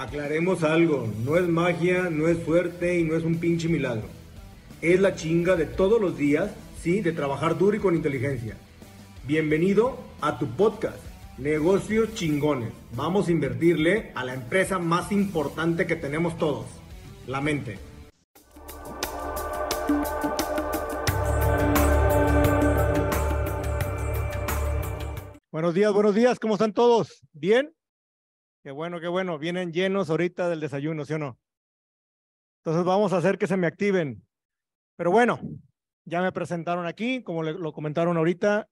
Aclaremos algo, no es magia, no es suerte y no es un pinche milagro. Es la chinga de todos los días, sí, de trabajar duro y con inteligencia. Bienvenido a tu podcast, Negocios Chingones. Vamos a invertirle a la empresa más importante que tenemos todos, la mente. Buenos días, buenos días, ¿cómo están todos? ¿Bien? Qué bueno, qué bueno. Vienen llenos ahorita del desayuno, ¿sí o no? Entonces vamos a hacer que se me activen. Pero bueno, ya me presentaron aquí, como lo comentaron ahorita.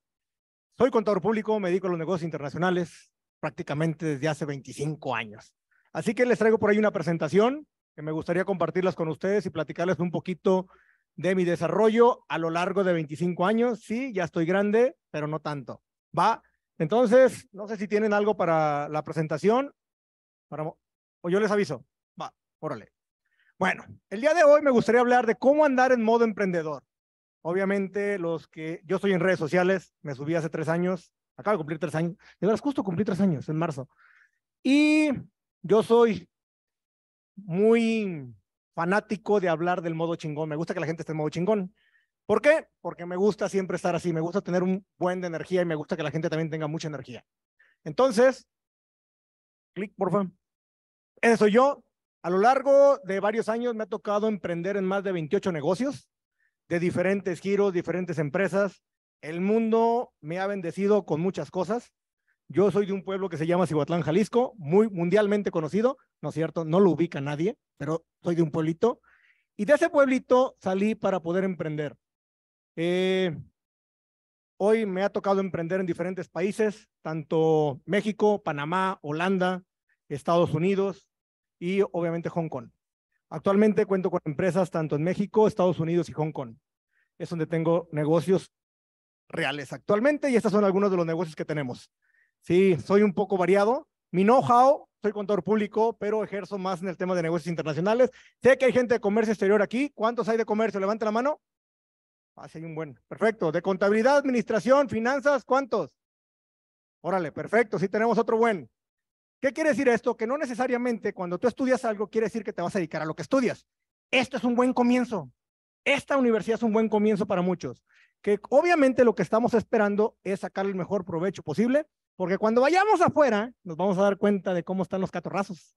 Soy contador público, me dedico a los negocios internacionales prácticamente desde hace 25 años. Así que les traigo por ahí una presentación que me gustaría compartirlas con ustedes y platicarles un poquito de mi desarrollo a lo largo de 25 años. Sí, ya estoy grande, pero no tanto. ¿Va? Entonces, no sé si tienen algo para la presentación o pues yo les aviso. Va, órale. Bueno, el día de hoy me gustaría hablar de cómo andar en modo emprendedor. Obviamente, los que yo estoy en redes sociales, me subí hace tres años, acabo de cumplir tres años, de verdad, justo cumplí tres años en marzo. Y yo soy muy fanático de hablar del modo chingón. Me gusta que la gente esté en modo chingón. ¿Por qué? Porque me gusta siempre estar así, me gusta tener un buen de energía y me gusta que la gente también tenga mucha energía. Entonces, clic, por favor. Ese yo. A lo largo de varios años me ha tocado emprender en más de 28 negocios de diferentes giros, diferentes empresas. El mundo me ha bendecido con muchas cosas. Yo soy de un pueblo que se llama Cihuatlán, Jalisco, muy mundialmente conocido, ¿no es cierto? No lo ubica nadie, pero soy de un pueblito. Y de ese pueblito salí para poder emprender. Eh, Hoy me ha tocado emprender en diferentes países, tanto México, Panamá, Holanda, Estados Unidos y obviamente Hong Kong. Actualmente cuento con empresas tanto en México, Estados Unidos y Hong Kong. Es donde tengo negocios reales actualmente y estos son algunos de los negocios que tenemos. Sí, soy un poco variado. Mi know-how, soy contador público, pero ejerzo más en el tema de negocios internacionales. Sé que hay gente de comercio exterior aquí. ¿Cuántos hay de comercio? Levanta la mano. Ah, sí, hay un buen. Perfecto. De contabilidad, administración, finanzas, ¿cuántos? Órale, perfecto. Sí tenemos otro buen. ¿Qué quiere decir esto? Que no necesariamente cuando tú estudias algo quiere decir que te vas a dedicar a lo que estudias. Esto es un buen comienzo. Esta universidad es un buen comienzo para muchos. Que obviamente lo que estamos esperando es sacar el mejor provecho posible, porque cuando vayamos afuera nos vamos a dar cuenta de cómo están los catorrazos.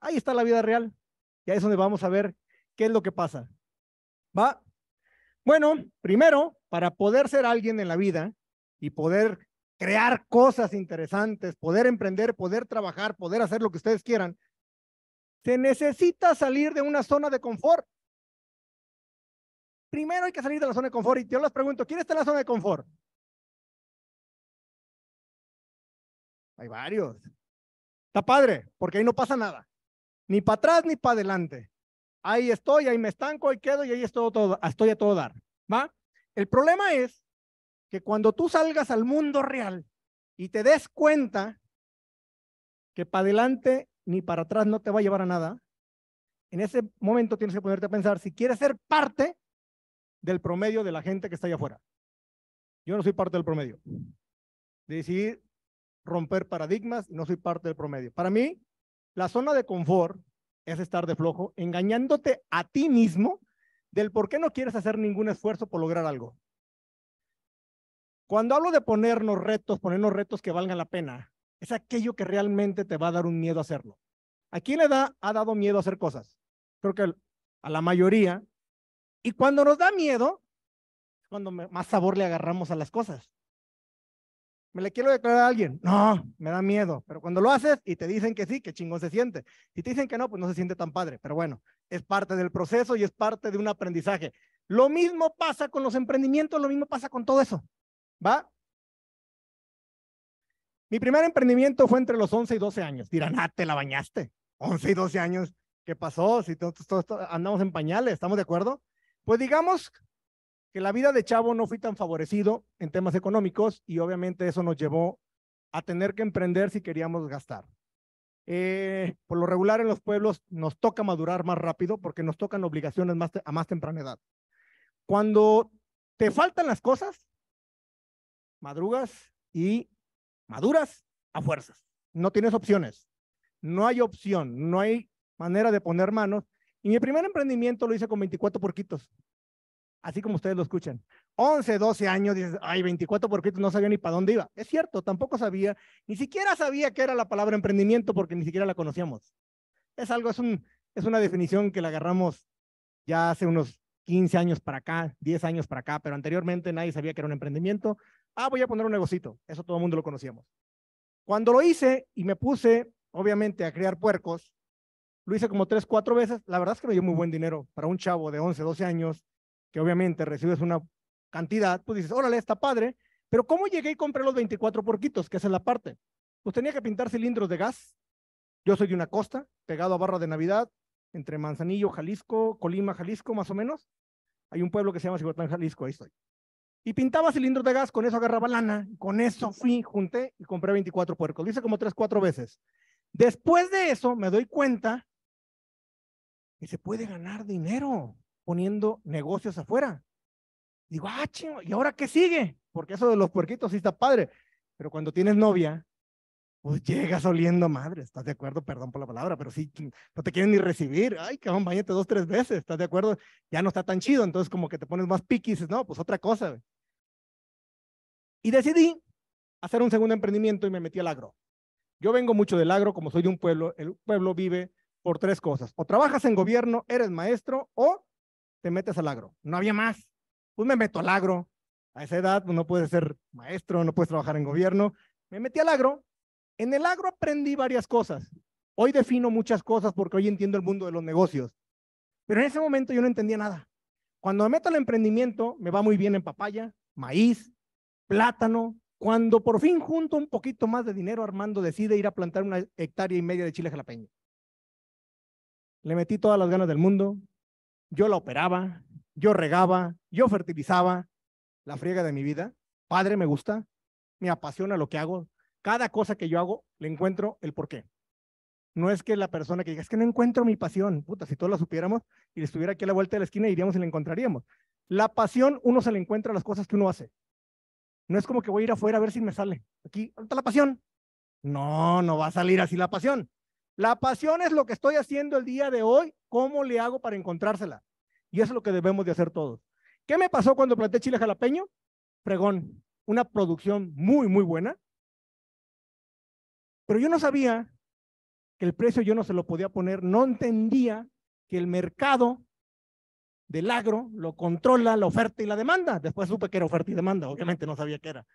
Ahí está la vida real. Y ahí es donde vamos a ver qué es lo que pasa. ¿Va? Bueno, primero, para poder ser alguien en la vida y poder crear cosas interesantes, poder emprender, poder trabajar, poder hacer lo que ustedes quieran, se necesita salir de una zona de confort. Primero hay que salir de la zona de confort y yo les pregunto, ¿quién está en la zona de confort? Hay varios. Está padre, porque ahí no pasa nada. Ni para atrás ni para adelante ahí estoy, ahí me estanco, ahí quedo y ahí estoy, a todo dar. ¿Va? El problema es que cuando tú salgas al mundo real y te des cuenta que para adelante ni para atrás no te va a llevar a nada, en ese momento tienes que ponerte a pensar si quieres ser parte del promedio de la gente que está allá afuera. Yo no soy parte del promedio. Decidí romper paradigmas no soy parte del promedio. Para mí, la zona de confort es estar de flojo, engañándote a ti mismo del por qué no quieres hacer ningún esfuerzo por lograr algo. Cuando hablo de ponernos retos, ponernos retos que valgan la pena, es aquello que realmente te va a dar un miedo a hacerlo. ¿A quién le da, ha dado miedo a hacer cosas? Creo que a la mayoría. Y cuando nos da miedo, es cuando más sabor le agarramos a las cosas me le quiero declarar a alguien. No, me da miedo. Pero cuando lo haces y te dicen que sí, que chingón se siente. Y te dicen que no, pues no se siente tan padre. Pero bueno, es parte del proceso y es parte de un aprendizaje. Lo mismo pasa con los emprendimientos, lo mismo pasa con todo eso. ¿Va? Mi primer emprendimiento fue entre los 11 y 12 años. Dirán, ah, te la bañaste. 11 y 12 años. ¿Qué pasó? Si todos andamos en pañales, ¿estamos de acuerdo? Pues digamos que la vida de chavo no fui tan favorecido en temas económicos y obviamente eso nos llevó a tener que emprender si queríamos gastar. Eh, por lo regular en los pueblos nos toca madurar más rápido porque nos tocan obligaciones a más temprana edad. Cuando te faltan las cosas, madrugas y maduras a fuerzas. No tienes opciones. No hay opción, no hay manera de poner manos. Y mi primer emprendimiento lo hice con 24 porquitos así como ustedes lo escuchan. 11, 12 años, dices, ay, 24 por no sabía ni para dónde iba. Es cierto, tampoco sabía, ni siquiera sabía qué era la palabra emprendimiento porque ni siquiera la conocíamos. Es algo, es, un, es una definición que la agarramos ya hace unos 15 años para acá, 10 años para acá, pero anteriormente nadie sabía que era un emprendimiento. Ah, voy a poner un negocito, eso todo el mundo lo conocíamos. Cuando lo hice y me puse, obviamente, a criar puercos, lo hice como tres, cuatro veces, la verdad es que me dio muy buen dinero para un chavo de 11, 12 años que obviamente recibes una cantidad, pues dices, órale, está padre, pero ¿cómo llegué y compré los 24 porquitos? ¿Qué es la parte. Pues tenía que pintar cilindros de gas. Yo soy de una costa, pegado a Barra de Navidad, entre Manzanillo, Jalisco, Colima, Jalisco, más o menos. Hay un pueblo que se llama Jalisco, ahí estoy. Y pintaba cilindros de gas, con eso agarraba lana, con eso fui, junté y compré 24 puercos. Dice como tres, cuatro veces. Después de eso me doy cuenta que se puede ganar dinero poniendo negocios afuera. digo, ah, chingo, ¿y ahora qué sigue? Porque eso de los puerquitos sí está padre. Pero cuando tienes novia, pues llegas oliendo madre, ¿estás de acuerdo? Perdón por la palabra, pero sí, no te quieren ni recibir. Ay, cabrón, bañete dos, tres veces, ¿estás de acuerdo? Ya no está tan chido, entonces como que te pones más piquis, no, pues otra cosa. Y decidí hacer un segundo emprendimiento y me metí al agro. Yo vengo mucho del agro, como soy de un pueblo, el pueblo vive por tres cosas. O trabajas en gobierno, eres maestro, o te metes al agro. No había más. Pues me meto al agro. A esa edad pues, no puedes ser maestro, no puedes trabajar en gobierno. Me metí al agro. En el agro aprendí varias cosas. Hoy defino muchas cosas porque hoy entiendo el mundo de los negocios. Pero en ese momento yo no entendía nada. Cuando me meto al emprendimiento, me va muy bien en papaya, maíz, plátano. Cuando por fin junto un poquito más de dinero, Armando decide ir a plantar una hectárea y media de chile jalapeño. Le metí todas las ganas del mundo, yo la operaba, yo regaba, yo fertilizaba, la friega de mi vida. Padre, me gusta, me apasiona lo que hago. Cada cosa que yo hago le encuentro el porqué. No es que la persona que diga, es que no encuentro mi pasión. Puta, si todos la supiéramos y estuviera aquí a la vuelta de la esquina, iríamos y la encontraríamos. La pasión, uno se le encuentra a las cosas que uno hace. No es como que voy a ir afuera a ver si me sale. Aquí, está la pasión? No, no va a salir así la pasión. La pasión es lo que estoy haciendo el día de hoy. ¿Cómo le hago para encontrársela? Y eso es lo que debemos de hacer todos. ¿Qué me pasó cuando planté chile jalapeño? Fregón, una producción muy, muy buena. Pero yo no sabía que el precio yo no se lo podía poner, no entendía que el mercado del agro lo controla la oferta y la demanda. Después supe que era oferta y demanda, obviamente no sabía qué era.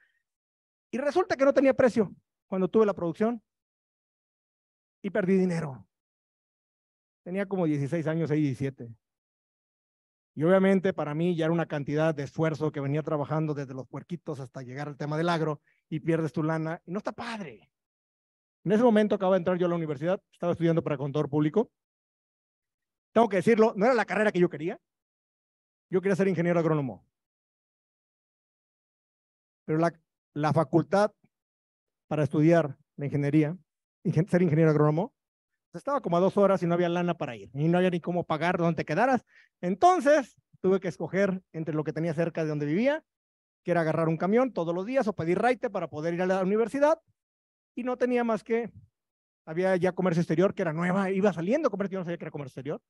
Y resulta que no tenía precio cuando tuve la producción y perdí dinero. Tenía como 16 años, ahí 17. Y obviamente para mí ya era una cantidad de esfuerzo que venía trabajando desde los puerquitos hasta llegar al tema del agro y pierdes tu lana y no está padre. En ese momento acabo de entrar yo a la universidad, estaba estudiando para contador público. Tengo que decirlo, no era la carrera que yo quería. Yo quería ser ingeniero agrónomo. Pero la, la facultad para estudiar la ingeniería, ser ingeniero agrónomo, estaba como a dos horas y no había lana para ir, y no había ni cómo pagar donde te quedaras. Entonces tuve que escoger entre lo que tenía cerca de donde vivía, que era agarrar un camión todos los días o pedir raite para poder ir a la universidad, y no tenía más que, había ya comercio exterior que era nueva, iba saliendo comercio, yo no sabía que era comercio exterior,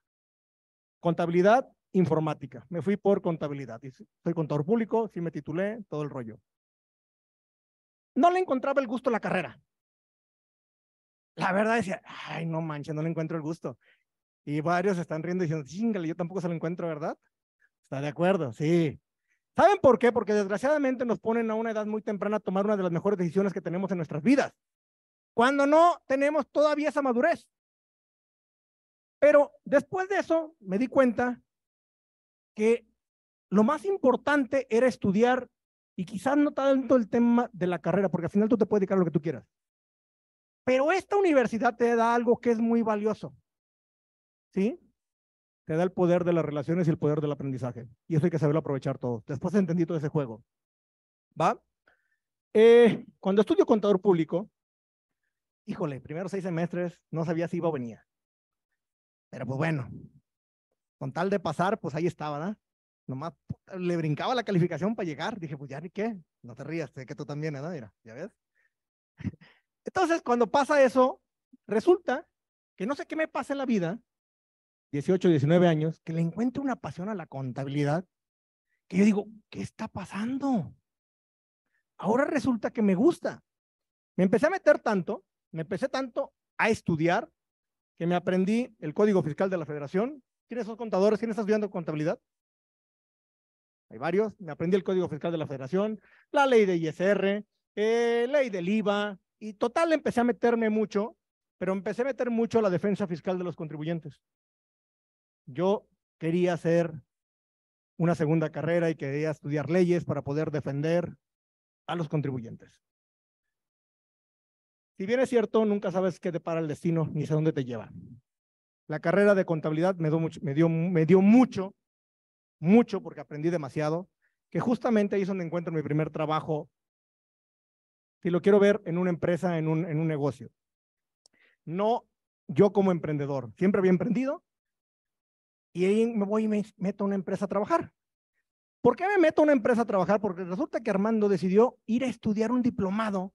contabilidad, informática, me fui por contabilidad, soy contador público, sí me titulé, todo el rollo. No le encontraba el gusto a la carrera, la verdad decía, ay, no manches, no le encuentro el gusto. Y varios están riendo diciendo, chingale, yo tampoco se lo encuentro, ¿verdad? Está de acuerdo, sí. ¿Saben por qué? Porque desgraciadamente nos ponen a una edad muy temprana a tomar una de las mejores decisiones que tenemos en nuestras vidas. Cuando no tenemos todavía esa madurez. Pero después de eso me di cuenta que lo más importante era estudiar y quizás no tanto el tema de la carrera, porque al final tú te puedes dedicar a lo que tú quieras. Pero esta universidad te da algo que es muy valioso. ¿Sí? Te da el poder de las relaciones y el poder del aprendizaje. Y eso hay que saberlo aprovechar todo. Después entendí todo ese juego. ¿Va? Eh, cuando estudio contador público, híjole, primeros seis semestres no sabía si iba o venía. Pero pues bueno, con tal de pasar, pues ahí estaba, ¿no? Nomás le brincaba la calificación para llegar. Dije, pues ya ni qué, no te rías, sé que tú también, ¿no? Mira, ya ves. Entonces, cuando pasa eso, resulta que no sé qué me pasa en la vida, 18, 19 años, que le encuentro una pasión a la contabilidad, que yo digo, ¿qué está pasando? Ahora resulta que me gusta. Me empecé a meter tanto, me empecé tanto a estudiar, que me aprendí el Código Fiscal de la Federación. ¿Quiénes son contadores? ¿Quién está estudiando contabilidad? Hay varios. Me aprendí el Código Fiscal de la Federación, la ley de ISR, eh, ley del IVA, y total, empecé a meterme mucho, pero empecé a meter mucho a la defensa fiscal de los contribuyentes. Yo quería hacer una segunda carrera y quería estudiar leyes para poder defender a los contribuyentes. Si bien es cierto, nunca sabes qué te para el destino ni sé dónde te lleva. La carrera de contabilidad me dio, mucho, me dio mucho, mucho porque aprendí demasiado, que justamente ahí es donde encuentro mi primer trabajo si lo quiero ver en una empresa, en un, en un negocio. No yo como emprendedor, siempre había emprendido y ahí me voy y me meto a una empresa a trabajar. ¿Por qué me meto a una empresa a trabajar? Porque resulta que Armando decidió ir a estudiar un diplomado,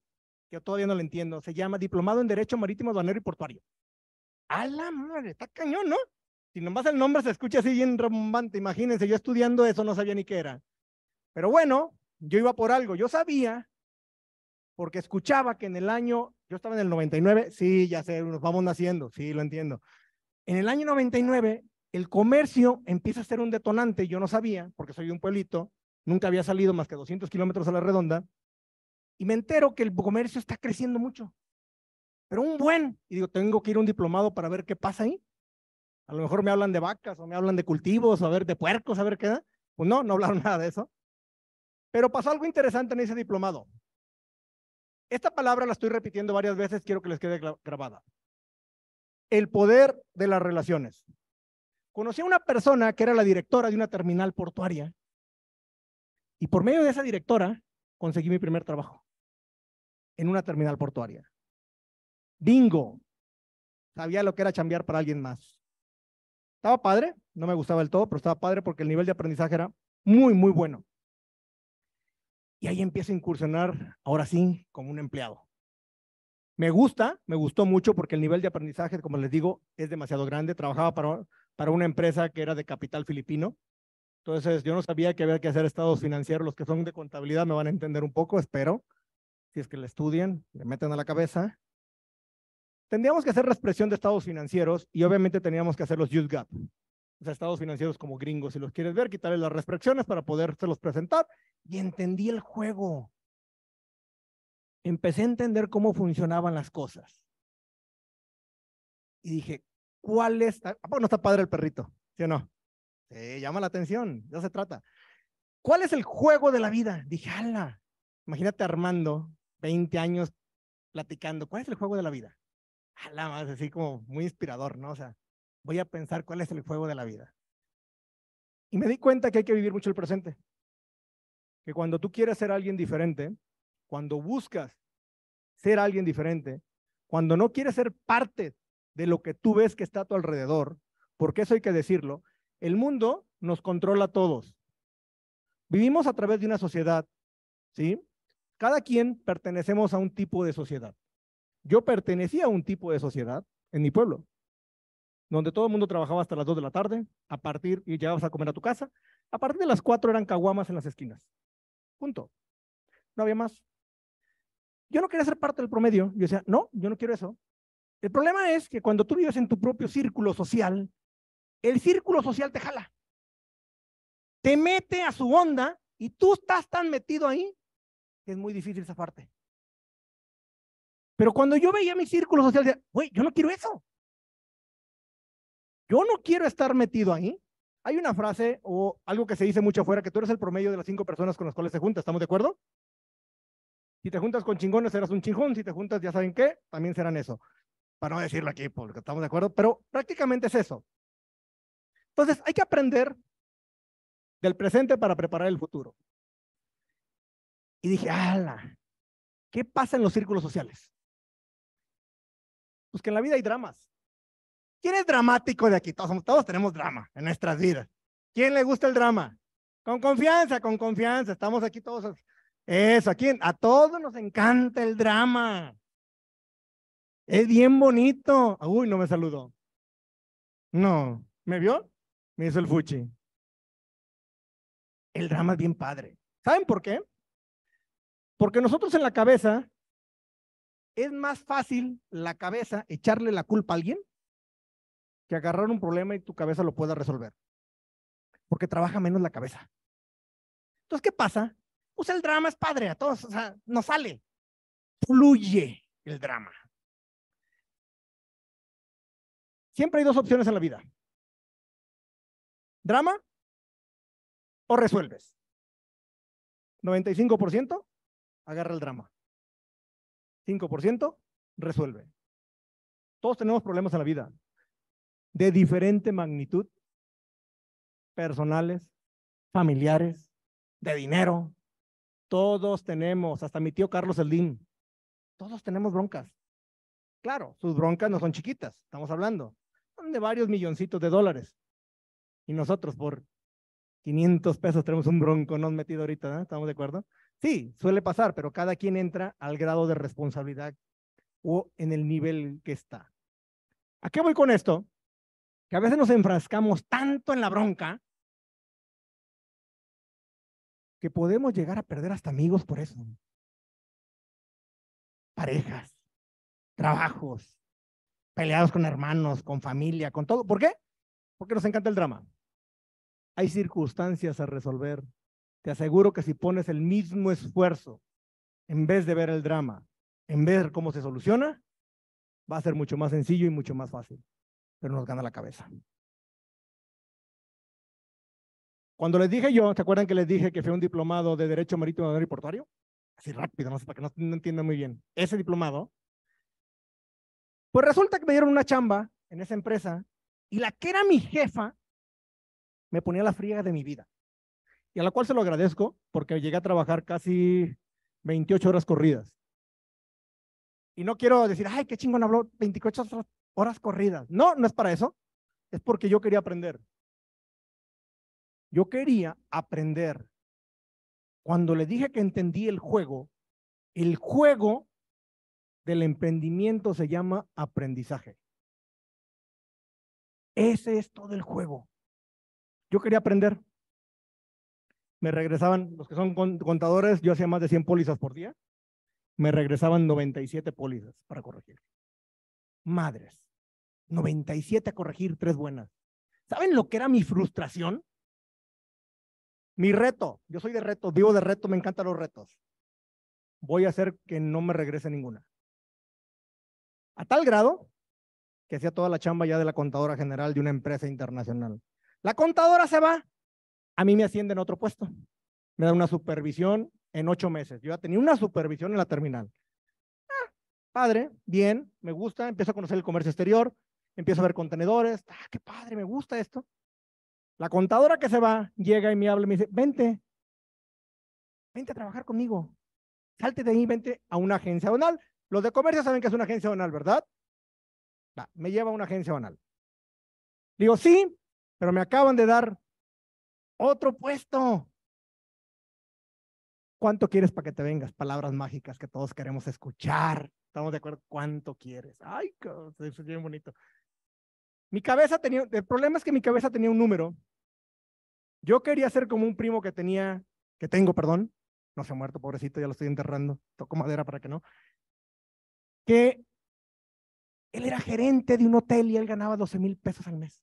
que todavía no lo entiendo, se llama Diplomado en Derecho Marítimo, Aduanero y Portuario. A la madre, está cañón, ¿no? Si nomás el nombre se escucha así bien rombante, imagínense, yo estudiando eso no sabía ni qué era. Pero bueno, yo iba por algo, yo sabía porque escuchaba que en el año, yo estaba en el 99, sí, ya sé, nos vamos naciendo, sí, lo entiendo. En el año 99, el comercio empieza a ser un detonante, yo no sabía, porque soy de un pueblito, nunca había salido más que 200 kilómetros a la redonda, y me entero que el comercio está creciendo mucho, pero un buen, y digo, tengo que ir a un diplomado para ver qué pasa ahí. A lo mejor me hablan de vacas, o me hablan de cultivos, o a ver, de puercos, a ver qué da. Pues no, no hablaron nada de eso. Pero pasó algo interesante en ese diplomado. Esta palabra la estoy repitiendo varias veces, quiero que les quede grabada. El poder de las relaciones. Conocí a una persona que era la directora de una terminal portuaria y por medio de esa directora conseguí mi primer trabajo en una terminal portuaria. Bingo. Sabía lo que era chambear para alguien más. Estaba padre, no me gustaba del todo, pero estaba padre porque el nivel de aprendizaje era muy, muy bueno. Y ahí empiezo a incursionar, ahora sí, como un empleado. Me gusta, me gustó mucho porque el nivel de aprendizaje, como les digo, es demasiado grande. Trabajaba para, para una empresa que era de capital filipino. Entonces, yo no sabía que había que hacer estados financieros. Los que son de contabilidad me van a entender un poco, espero. Si es que le estudian, le meten a la cabeza. Tendríamos que hacer la expresión de estados financieros y obviamente teníamos que hacer los youth gap los estados financieros como gringos. Si los quieres ver, quitarle las restricciones para podérselos presentar. Y entendí el juego. Empecé a entender cómo funcionaban las cosas. Y dije, ¿cuál es? Ah, no está padre el perrito? ¿Sí o no? Sí, llama la atención, ya se trata. ¿Cuál es el juego de la vida? Dije, ala, imagínate Armando, 20 años platicando, ¿cuál es el juego de la vida? Ala, más así como muy inspirador, ¿no? O sea, voy a pensar cuál es el juego de la vida. Y me di cuenta que hay que vivir mucho el presente. Que cuando tú quieres ser alguien diferente, cuando buscas ser alguien diferente, cuando no quieres ser parte de lo que tú ves que está a tu alrededor, porque eso hay que decirlo, el mundo nos controla a todos. Vivimos a través de una sociedad, ¿sí? Cada quien pertenecemos a un tipo de sociedad. Yo pertenecía a un tipo de sociedad en mi pueblo donde todo el mundo trabajaba hasta las 2 de la tarde, a partir, y llegabas a comer a tu casa, a partir de las 4 eran caguamas en las esquinas. Punto. No había más. Yo no quería ser parte del promedio. Yo decía, no, yo no quiero eso. El problema es que cuando tú vives en tu propio círculo social, el círculo social te jala. Te mete a su onda y tú estás tan metido ahí que es muy difícil esa parte. Pero cuando yo veía mi círculo social, decía, güey, yo no quiero eso. Yo no quiero estar metido ahí. Hay una frase o algo que se dice mucho afuera, que tú eres el promedio de las cinco personas con las cuales te juntas. ¿estamos de acuerdo? Si te juntas con chingones, serás un chingón. Si te juntas, ya saben qué, también serán eso. Para no decirlo aquí, porque estamos de acuerdo, pero prácticamente es eso. Entonces, hay que aprender del presente para preparar el futuro. Y dije, ala, ¿qué pasa en los círculos sociales? Pues que en la vida hay dramas. ¿Quién es dramático de aquí? Todos, todos tenemos drama en nuestras vidas. ¿Quién le gusta el drama? Con confianza, con confianza. Estamos aquí todos. Eso, aquí a todos nos encanta el drama. Es bien bonito. Uy, no me saludó. No, ¿me vio? Me hizo el fuchi. El drama es bien padre. ¿Saben por qué? Porque nosotros en la cabeza es más fácil la cabeza echarle la culpa a alguien que agarrar un problema y tu cabeza lo pueda resolver. Porque trabaja menos la cabeza. Entonces, ¿qué pasa? Usa pues, el drama es padre a todos, o sea, no sale. Fluye el drama. Siempre hay dos opciones en la vida. Drama o resuelves. 95% agarra el drama. 5% resuelve. Todos tenemos problemas en la vida de diferente magnitud, personales, familiares, de dinero. Todos tenemos, hasta mi tío Carlos Eldín, todos tenemos broncas. Claro, sus broncas no son chiquitas, estamos hablando, son de varios milloncitos de dólares. Y nosotros por 500 pesos tenemos un bronco no metido ahorita, ¿eh? ¿estamos de acuerdo? Sí, suele pasar, pero cada quien entra al grado de responsabilidad o en el nivel que está. ¿A qué voy con esto? que a veces nos enfrascamos tanto en la bronca que podemos llegar a perder hasta amigos por eso. Parejas, trabajos, peleados con hermanos, con familia, con todo. ¿Por qué? Porque nos encanta el drama. Hay circunstancias a resolver. Te aseguro que si pones el mismo esfuerzo en vez de ver el drama, en ver cómo se soluciona, va a ser mucho más sencillo y mucho más fácil pero nos gana la cabeza. Cuando les dije yo, ¿se acuerdan que les dije que fue un diplomado de Derecho Marítimo de y Portuario? Así rápido, no sé, para que no, no entiendan muy bien. Ese diplomado. Pues resulta que me dieron una chamba en esa empresa y la que era mi jefa me ponía la friega de mi vida. Y a la cual se lo agradezco porque llegué a trabajar casi 28 horas corridas. Y no quiero decir, ay, qué chingón habló 28 horas, horas corridas. No, no es para eso. Es porque yo quería aprender. Yo quería aprender. Cuando le dije que entendí el juego, el juego del emprendimiento se llama aprendizaje. Ese es todo el juego. Yo quería aprender. Me regresaban, los que son contadores, yo hacía más de 100 pólizas por día. Me regresaban 97 pólizas para corregir madres. 97 a corregir, tres buenas. ¿Saben lo que era mi frustración? Mi reto, yo soy de reto, vivo de reto, me encantan los retos. Voy a hacer que no me regrese ninguna. A tal grado que hacía toda la chamba ya de la contadora general de una empresa internacional. La contadora se va, a mí me ascienden a otro puesto. Me da una supervisión en ocho meses. Yo ya tenía una supervisión en la terminal. Padre, bien, me gusta, empiezo a conocer el comercio exterior, empiezo a ver contenedores, ah, qué padre, me gusta esto. La contadora que se va llega y me habla y me dice, vente, vente a trabajar conmigo, salte de ahí, vente a una agencia donal. Los de comercio saben que es una agencia donal, ¿verdad? me lleva a una agencia donal. Digo, sí, pero me acaban de dar otro puesto. ¿Cuánto quieres para que te vengas? Palabras mágicas que todos queremos escuchar. Estamos de acuerdo. ¿Cuánto quieres? Ay, eso es bien bonito. Mi cabeza tenía, el problema es que mi cabeza tenía un número. Yo quería ser como un primo que tenía, que tengo, perdón. No se ha muerto, pobrecito, ya lo estoy enterrando. Toco madera para que no. Que él era gerente de un hotel y él ganaba 12 mil pesos al mes.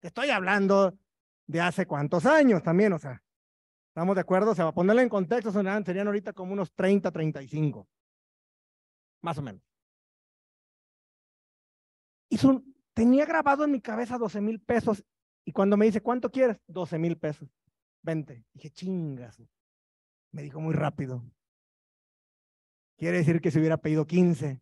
Te estoy hablando de hace cuántos años también, o sea, ¿Estamos de acuerdo? O va a ponerlo en contexto, serían, ah, serían ahorita como unos 30, 35. Más o menos. Y tenía grabado en mi cabeza 12 mil pesos. Y cuando me dice, ¿cuánto quieres? 12 mil pesos. 20. Dije, chingas. Me dijo muy rápido. ¿Quiere decir que se hubiera pedido 15,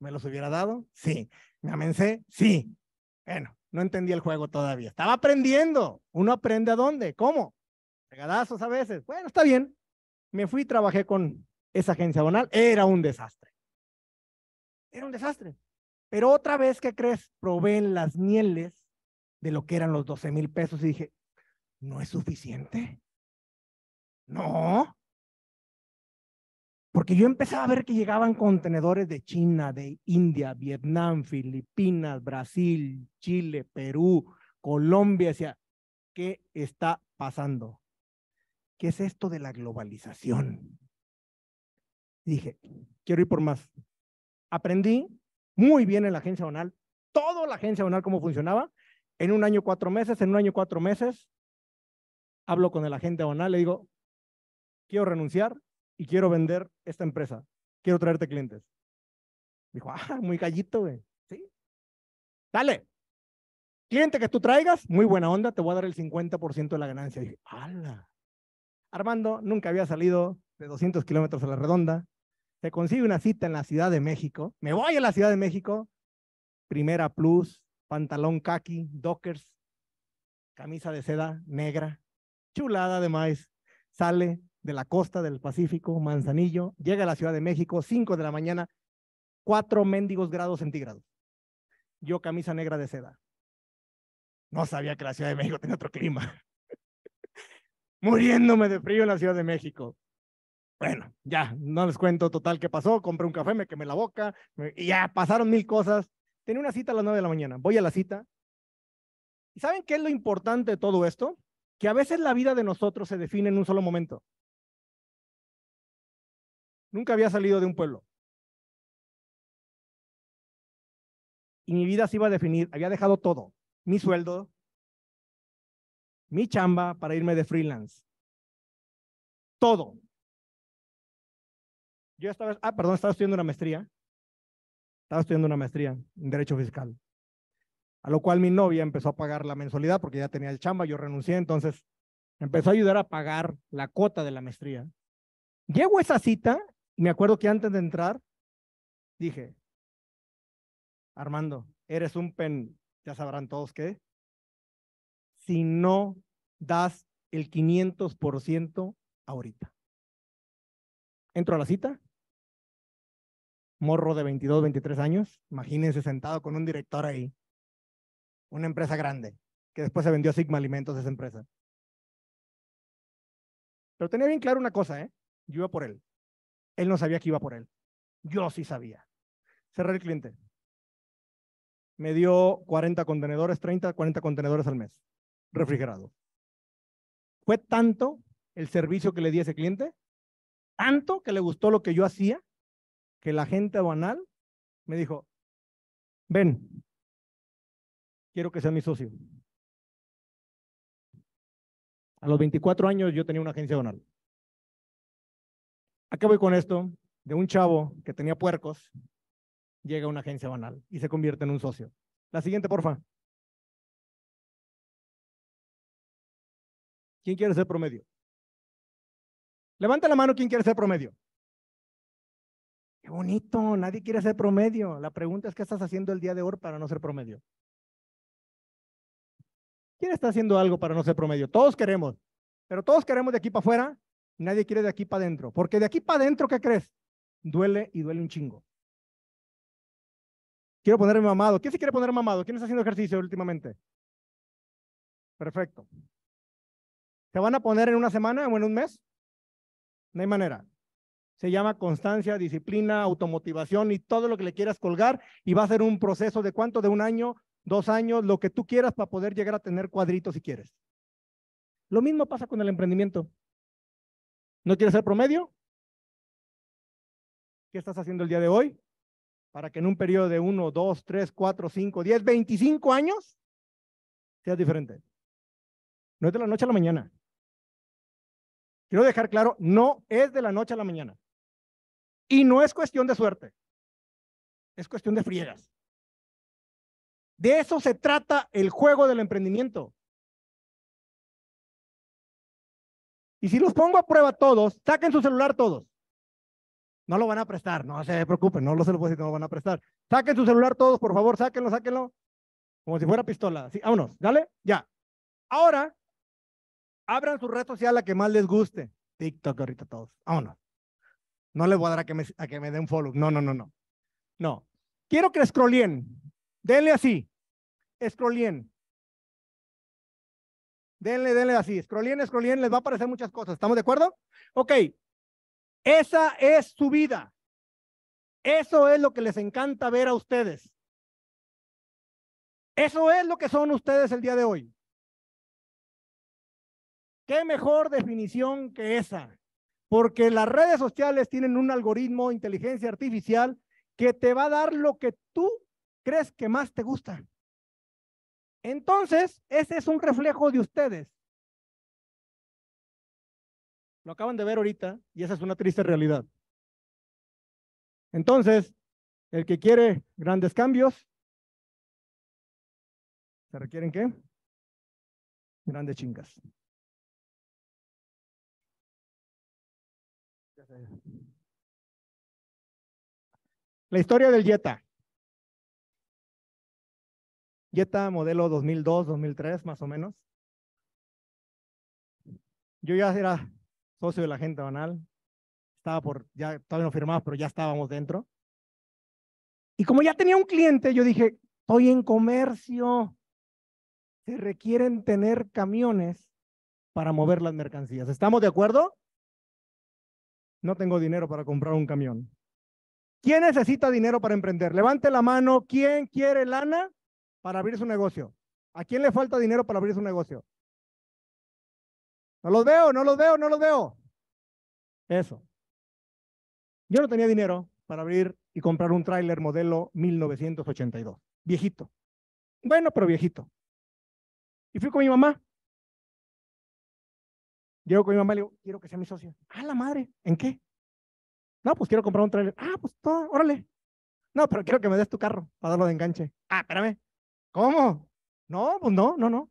me los hubiera dado? Sí. ¿Me amencé? Sí. Bueno, no entendí el juego todavía. Estaba aprendiendo. Uno aprende a dónde, cómo, regadazos a veces. Bueno, está bien. Me fui y trabajé con esa agencia aduanal. Era un desastre. Era un desastre. Pero otra vez, ¿qué crees? Probé las mieles de lo que eran los 12 mil pesos y dije, ¿no es suficiente? No. Porque yo empezaba a ver que llegaban contenedores de China, de India, Vietnam, Filipinas, Brasil, Chile, Perú, Colombia. Decía, ¿qué está pasando? es esto de la globalización? dije, quiero ir por más. Aprendí muy bien en la agencia onal toda la agencia onal cómo funcionaba. En un año cuatro meses, en un año cuatro meses, hablo con el agente y le digo, quiero renunciar y quiero vender esta empresa, quiero traerte clientes. Dijo, ah, muy gallito, güey. Sí. Dale. Cliente que tú traigas, muy buena onda, te voy a dar el 50% de la ganancia. Dije, ¡hala! Armando nunca había salido de 200 kilómetros a la redonda, se consigue una cita en la Ciudad de México, me voy a la Ciudad de México, primera plus, pantalón khaki, dockers, camisa de seda negra, chulada además, sale de la costa del Pacífico, Manzanillo, llega a la Ciudad de México, 5 de la mañana, 4 mendigos grados centígrados. Yo camisa negra de seda. No sabía que la Ciudad de México tenía otro clima muriéndome de frío en la Ciudad de México. Bueno, ya, no les cuento total qué pasó. Compré un café, me quemé la boca, y ya pasaron mil cosas. Tenía una cita a las 9 de la mañana, voy a la cita. ¿Y saben qué es lo importante de todo esto? Que a veces la vida de nosotros se define en un solo momento. Nunca había salido de un pueblo. Y mi vida se iba a definir, había dejado todo, mi sueldo, mi chamba para irme de freelance. Todo. Yo estaba, ah, perdón, estaba estudiando una maestría. Estaba estudiando una maestría en Derecho Fiscal. A lo cual mi novia empezó a pagar la mensualidad porque ya tenía el chamba, yo renuncié, entonces empezó a ayudar a pagar la cuota de la maestría. Llego esa cita y me acuerdo que antes de entrar dije, Armando, eres un pen, ya sabrán todos qué, si no das el 500% ahorita. Entro a la cita. Morro de 22, 23 años. Imagínense sentado con un director ahí. Una empresa grande, que después se vendió Sigma Alimentos, esa empresa. Pero tenía bien claro una cosa, ¿eh? Yo iba por él. Él no sabía que iba por él. Yo sí sabía. Cerré el cliente. Me dio 40 contenedores, 30, 40 contenedores al mes refrigerado. Fue tanto el servicio que le di a ese cliente, tanto que le gustó lo que yo hacía, que la gente banal me dijo, ven, quiero que sea mi socio. A los 24 años yo tenía una agencia banal. Acabo voy con esto? De un chavo que tenía puercos, llega una agencia banal y se convierte en un socio. La siguiente, porfa. ¿Quién quiere ser promedio? Levanta la mano, ¿quién quiere ser promedio? Qué bonito, nadie quiere ser promedio. La pregunta es, ¿qué estás haciendo el día de hoy para no ser promedio? ¿Quién está haciendo algo para no ser promedio? Todos queremos, pero todos queremos de aquí para afuera, nadie quiere de aquí para adentro, porque de aquí para adentro, ¿qué crees? Duele y duele un chingo. Quiero ponerme mamado. ¿Quién se quiere poner mamado? ¿Quién está haciendo ejercicio últimamente? Perfecto. ¿Te van a poner en una semana o en un mes? No hay manera. Se llama constancia, disciplina, automotivación y todo lo que le quieras colgar y va a ser un proceso de cuánto, de un año, dos años, lo que tú quieras para poder llegar a tener cuadritos si quieres. Lo mismo pasa con el emprendimiento. ¿No quieres ser promedio? ¿Qué estás haciendo el día de hoy? Para que en un periodo de uno, dos, tres, cuatro, cinco, diez, veinticinco años seas diferente. No es de la noche a la mañana. Quiero dejar claro, no es de la noche a la mañana. Y no es cuestión de suerte. Es cuestión de friegas. De eso se trata el juego del emprendimiento. Y si los pongo a prueba todos, saquen su celular todos. No lo van a prestar, no se preocupen, no lo se lo no lo van a prestar. Saquen su celular todos, por favor, sáquenlo, sáquenlo. Como si fuera pistola. Sí, vámonos, dale, ya. Ahora, Abran su red social a la que más les guste. TikTok ahorita todos. Vámonos. No les voy a dar a que me, a que den follow. No, no, no, no. No. Quiero que scrollen. Denle así. Scrollen. Denle, denle así. Scrollen, scrollen, Les va a aparecer muchas cosas. ¿Estamos de acuerdo? Ok. Esa es su vida. Eso es lo que les encanta ver a ustedes. Eso es lo que son ustedes el día de hoy. ¿Qué mejor definición que esa? Porque las redes sociales tienen un algoritmo inteligencia artificial que te va a dar lo que tú crees que más te gusta. Entonces, ese es un reflejo de ustedes. Lo acaban de ver ahorita y esa es una triste realidad. Entonces, el que quiere grandes cambios, ¿se requieren qué? Grandes chingas. La historia del Jetta. Jetta modelo 2002, 2003, más o menos. Yo ya era socio de la gente banal. Estaba por, ya todavía no firmaba, pero ya estábamos dentro. Y como ya tenía un cliente, yo dije, estoy en comercio. Se requieren tener camiones para mover las mercancías. ¿Estamos de acuerdo? no tengo dinero para comprar un camión. ¿Quién necesita dinero para emprender? Levante la mano. ¿Quién quiere lana para abrir su negocio? ¿A quién le falta dinero para abrir su negocio? No los veo, no los veo, no los veo. Eso. Yo no tenía dinero para abrir y comprar un trailer modelo 1982. Viejito. Bueno, pero viejito. Y fui con mi mamá. Llego con mi mamá y le digo, quiero que sea mi socio. Ah, la madre, ¿en qué? No, pues quiero comprar un trailer. Ah, pues todo, órale. No, pero quiero que me des tu carro para darlo de enganche. Ah, espérame. ¿Cómo? No, pues no, no, no.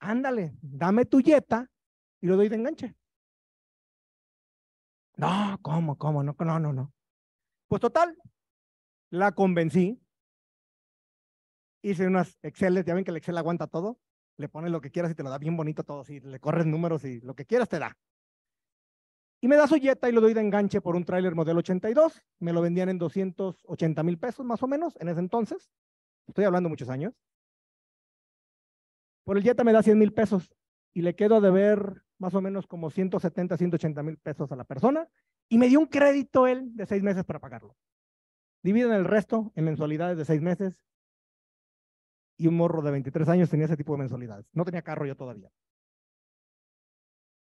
Ándale, dame tu yeta y lo doy de enganche. No, ¿cómo, cómo? No, no, no, no. Pues total, la convencí. Hice unas Excel, ya ven que el Excel aguanta todo le pones lo que quieras y te lo da bien bonito todo, y le corres números y lo que quieras te da. Y me da su Jetta y lo doy de enganche por un tráiler modelo 82. Me lo vendían en 280 mil pesos más o menos en ese entonces. Estoy hablando muchos años. Por el Jetta me da 100 mil pesos y le quedo a deber más o menos como 170, 180 mil pesos a la persona. Y me dio un crédito él de seis meses para pagarlo. Dividen el resto en mensualidades de seis meses y un morro de 23 años tenía ese tipo de mensualidades. No tenía carro yo todavía.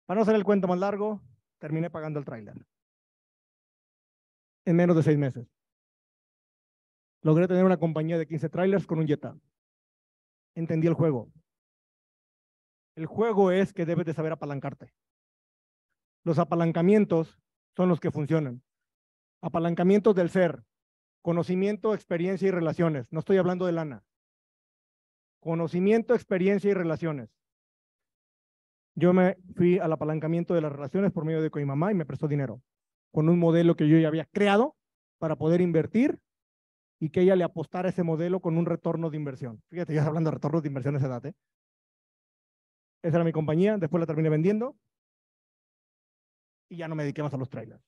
Para no hacer el cuento más largo, terminé pagando el trailer. En menos de seis meses. Logré tener una compañía de 15 trailers con un Jetta. Entendí el juego. El juego es que debes de saber apalancarte. Los apalancamientos son los que funcionan. Apalancamientos del ser, conocimiento, experiencia y relaciones. No estoy hablando de lana. Conocimiento, experiencia y relaciones. Yo me fui al apalancamiento de las relaciones por medio de Coimamá y me prestó dinero con un modelo que yo ya había creado para poder invertir y que ella le apostara ese modelo con un retorno de inversión. Fíjate, ya hablando de retornos de inversión a esa edad. ¿eh? Esa era mi compañía, después la terminé vendiendo y ya no me dediqué más a los trailers.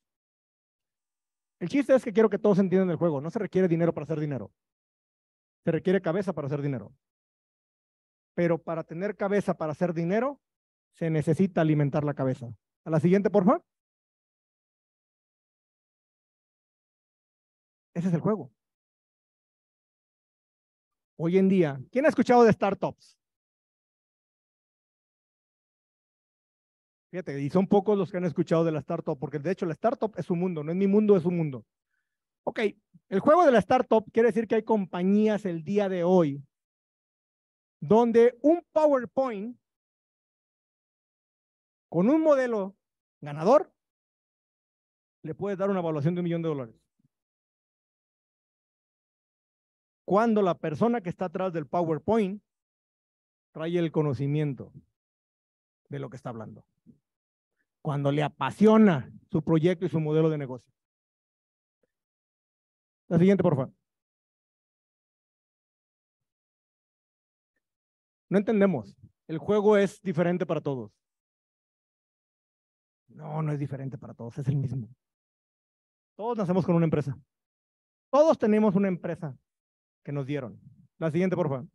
El chiste es que quiero que todos entiendan el juego. No se requiere dinero para hacer dinero. Se requiere cabeza para hacer dinero pero para tener cabeza, para hacer dinero, se necesita alimentar la cabeza. A la siguiente, por favor. Ese es el juego. Hoy en día, ¿quién ha escuchado de startups? Fíjate, y son pocos los que han escuchado de la startup, porque de hecho la startup es un mundo, no es mi mundo, es un mundo. Ok, el juego de la startup quiere decir que hay compañías el día de hoy donde un PowerPoint con un modelo ganador le puede dar una evaluación de un millón de dólares. Cuando la persona que está atrás del PowerPoint trae el conocimiento de lo que está hablando. Cuando le apasiona su proyecto y su modelo de negocio. La siguiente, por favor. No entendemos. El juego es diferente para todos. No, no es diferente para todos, es el mismo. Todos nacemos con una empresa. Todos tenemos una empresa que nos dieron. La siguiente, por favor.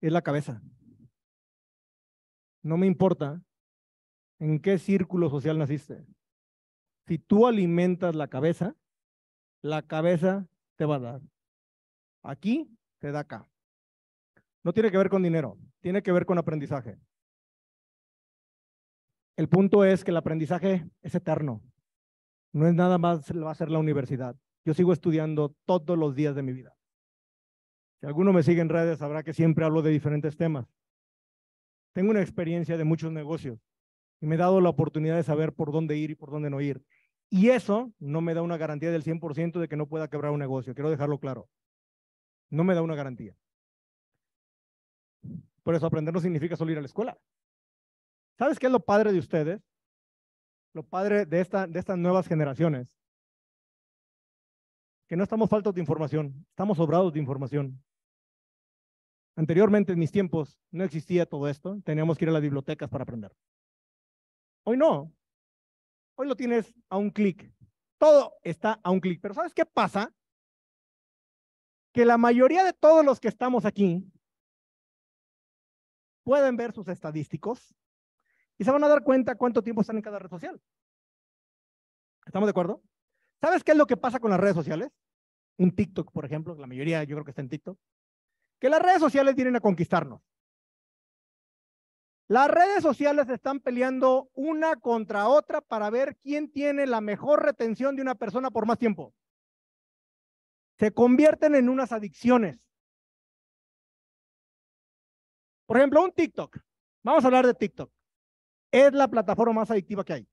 Es la cabeza. No me importa en qué círculo social naciste. Si tú alimentas la cabeza, la cabeza te va a dar. Aquí se da acá. No tiene que ver con dinero, tiene que ver con aprendizaje. El punto es que el aprendizaje es eterno. No es nada más va a hacer la universidad. Yo sigo estudiando todos los días de mi vida. Si alguno me sigue en redes sabrá que siempre hablo de diferentes temas. Tengo una experiencia de muchos negocios y me he dado la oportunidad de saber por dónde ir y por dónde no ir. Y eso no me da una garantía del 100% de que no pueda quebrar un negocio. Quiero dejarlo claro no me da una garantía. Por eso aprender no significa solo ir a la escuela. ¿Sabes qué es lo padre de ustedes? Lo padre de, esta, de estas nuevas generaciones. Que no estamos faltos de información, estamos sobrados de información. Anteriormente, en mis tiempos, no existía todo esto. Teníamos que ir a las bibliotecas para aprender. Hoy no. Hoy lo tienes a un clic. Todo está a un clic. Pero ¿sabes qué pasa? que la mayoría de todos los que estamos aquí pueden ver sus estadísticos y se van a dar cuenta cuánto tiempo están en cada red social. ¿Estamos de acuerdo? ¿Sabes qué es lo que pasa con las redes sociales? Un TikTok, por ejemplo, la mayoría yo creo que está en TikTok. Que las redes sociales vienen a conquistarnos. Las redes sociales están peleando una contra otra para ver quién tiene la mejor retención de una persona por más tiempo se convierten en unas adicciones. Por ejemplo, un TikTok. Vamos a hablar de TikTok. Es la plataforma más adictiva que hay.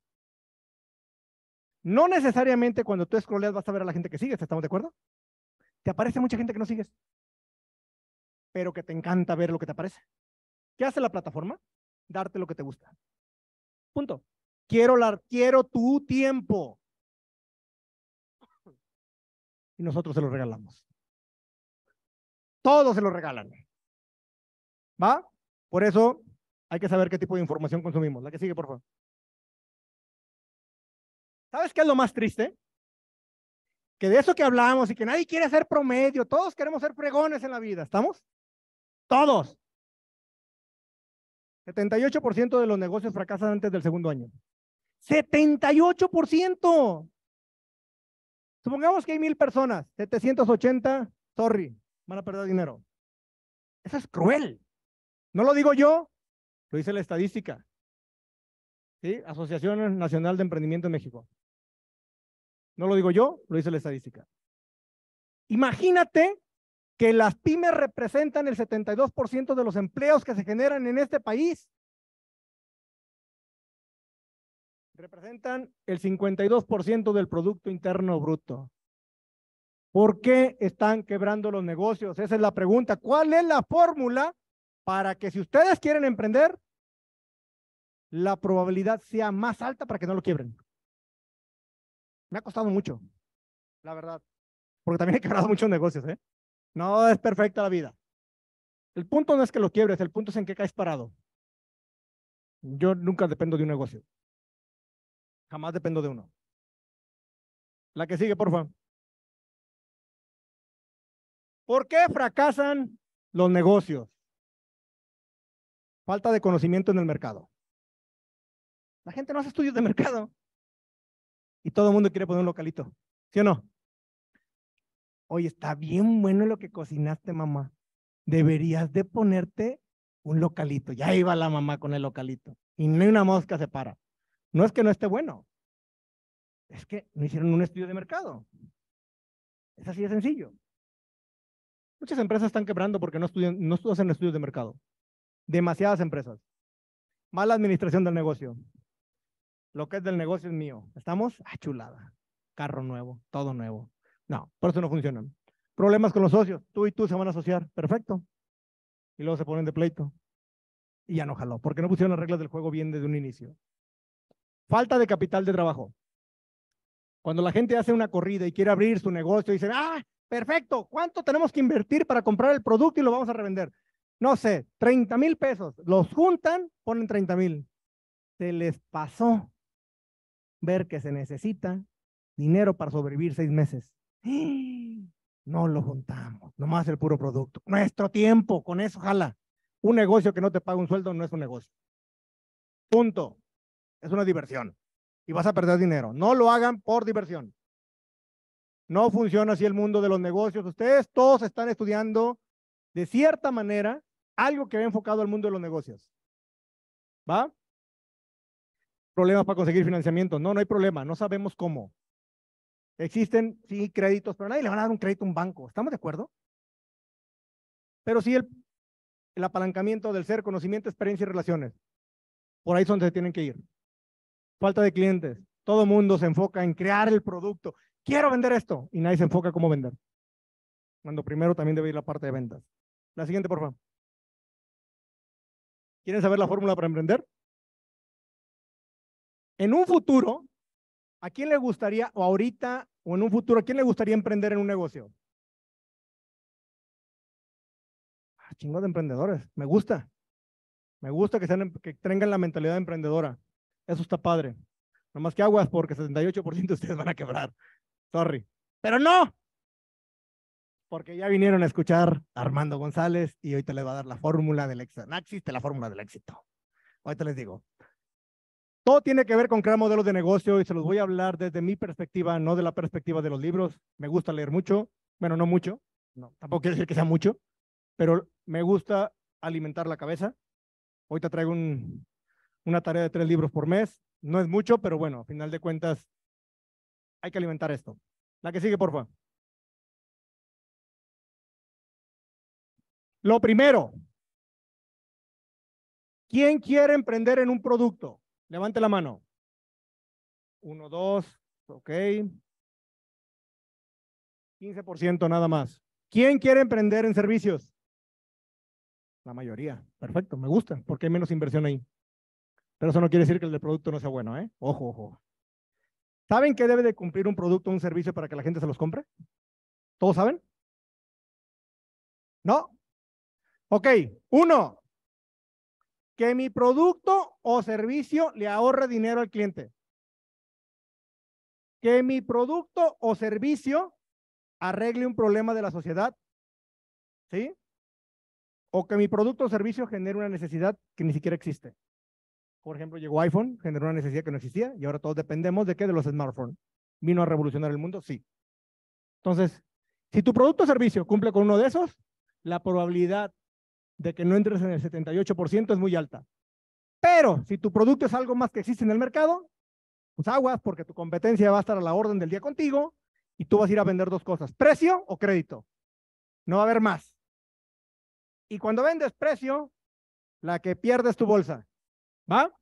No necesariamente cuando tú scrolleas vas a ver a la gente que sigues, ¿estamos de acuerdo? Te aparece mucha gente que no sigues, pero que te encanta ver lo que te aparece. ¿Qué hace la plataforma? Darte lo que te gusta. Punto. Quiero, la, quiero tu tiempo y nosotros se lo regalamos. Todos se lo regalan. ¿Va? Por eso hay que saber qué tipo de información consumimos. La que sigue, por favor. ¿Sabes qué es lo más triste? Que de eso que hablamos y que nadie quiere ser promedio, todos queremos ser pregones en la vida, ¿estamos? Todos. 78% de los negocios fracasan antes del segundo año. 78%. Supongamos que hay mil personas, 780, sorry, van a perder dinero. Eso es cruel. No lo digo yo, lo dice la estadística. ¿Sí? Asociación Nacional de Emprendimiento en México. No lo digo yo, lo dice la estadística. Imagínate que las pymes representan el 72% de los empleos que se generan en este país. representan el 52% del Producto Interno Bruto. ¿Por qué están quebrando los negocios? Esa es la pregunta. ¿Cuál es la fórmula para que si ustedes quieren emprender, la probabilidad sea más alta para que no lo quiebren? Me ha costado mucho, la verdad, porque también he quebrado muchos negocios. ¿eh? No es perfecta la vida. El punto no es que lo quiebres, el punto es en que caes parado. Yo nunca dependo de un negocio. Jamás dependo de uno. La que sigue, por favor. ¿Por qué fracasan los negocios? Falta de conocimiento en el mercado. La gente no hace estudios de mercado. Y todo el mundo quiere poner un localito. ¿Sí o no? Oye, está bien bueno lo que cocinaste, mamá. Deberías de ponerte un localito. Ya iba la mamá con el localito. Y ni una mosca se para. No es que no esté bueno, es que no hicieron un estudio de mercado. Es así de sencillo. Muchas empresas están quebrando porque no, estudian, no hacen estudios de mercado. Demasiadas empresas. Mala administración del negocio. Lo que es del negocio es mío. ¿Estamos? a chulada. Carro nuevo, todo nuevo. No, por eso no funcionan. Problemas con los socios. Tú y tú se van a asociar. Perfecto. Y luego se ponen de pleito. Y ya no jaló, porque no pusieron las reglas del juego bien desde un inicio. Falta de capital de trabajo. Cuando la gente hace una corrida y quiere abrir su negocio, dice, ah, perfecto, ¿cuánto tenemos que invertir para comprar el producto y lo vamos a revender? No sé, 30 mil pesos. Los juntan, ponen 30 mil. Se les pasó ver que se necesita dinero para sobrevivir seis meses. No lo juntamos, nomás el puro producto. Nuestro tiempo, con eso jala. Un negocio que no te paga un sueldo no es un negocio. Punto. Es una diversión. Y vas a perder dinero. No lo hagan por diversión. No funciona así el mundo de los negocios. Ustedes todos están estudiando de cierta manera algo que ve enfocado al mundo de los negocios. ¿Va? Problemas para conseguir financiamiento. No, no hay problema. No sabemos cómo. Existen, sí, créditos, pero nadie le van a dar un crédito a un banco. ¿Estamos de acuerdo? Pero sí el, el apalancamiento del ser, conocimiento, experiencia y relaciones. Por ahí es donde se tienen que ir falta de clientes. Todo mundo se enfoca en crear el producto. Quiero vender esto. Y nadie se enfoca cómo vender. Cuando primero también debe ir la parte de ventas. La siguiente, por favor. ¿Quieren saber la fórmula para emprender? En un futuro, ¿a quién le gustaría, o ahorita, o en un futuro, ¿a quién le gustaría emprender en un negocio? Ah, chingo de emprendedores. Me gusta. Me gusta que, sean, que tengan la mentalidad emprendedora. Eso está padre. Nomás que aguas porque 78% de ustedes van a quebrar. Sorry. Pero no. Porque ya vinieron a escuchar a Armando González y hoy te les va a dar la fórmula del éxito. No existe la fórmula del éxito. Hoy te les digo. Todo tiene que ver con crear modelos de negocio y se los voy a hablar desde mi perspectiva, no de la perspectiva de los libros. Me gusta leer mucho. Bueno, no mucho. tampoco quiero decir que sea mucho. Pero me gusta alimentar la cabeza. Hoy te traigo un, una tarea de tres libros por mes. No es mucho, pero bueno, a final de cuentas, hay que alimentar esto. La que sigue, por favor. Lo primero, ¿quién quiere emprender en un producto? Levante la mano. Uno, dos, ok. 15% nada más. ¿Quién quiere emprender en servicios? La mayoría. Perfecto, me gusta, porque hay menos inversión ahí. Pero eso no quiere decir que el de producto no sea bueno, ¿eh? Ojo, ojo. ¿Saben qué debe de cumplir un producto o un servicio para que la gente se los compre? ¿Todos saben? ¿No? Ok, uno, que mi producto o servicio le ahorre dinero al cliente. Que mi producto o servicio arregle un problema de la sociedad. ¿Sí? O que mi producto o servicio genere una necesidad que ni siquiera existe. Por ejemplo, llegó iPhone, generó una necesidad que no existía y ahora todos dependemos de qué? De los smartphones. ¿Vino a revolucionar el mundo? Sí. Entonces, si tu producto o servicio cumple con uno de esos, la probabilidad de que no entres en el 78% es muy alta. Pero si tu producto es algo más que existe en el mercado, pues aguas porque tu competencia va a estar a la orden del día contigo y tú vas a ir a vender dos cosas, precio o crédito. No va a haber más. Y cuando vendes precio, la que pierdes tu bolsa. ¿Va?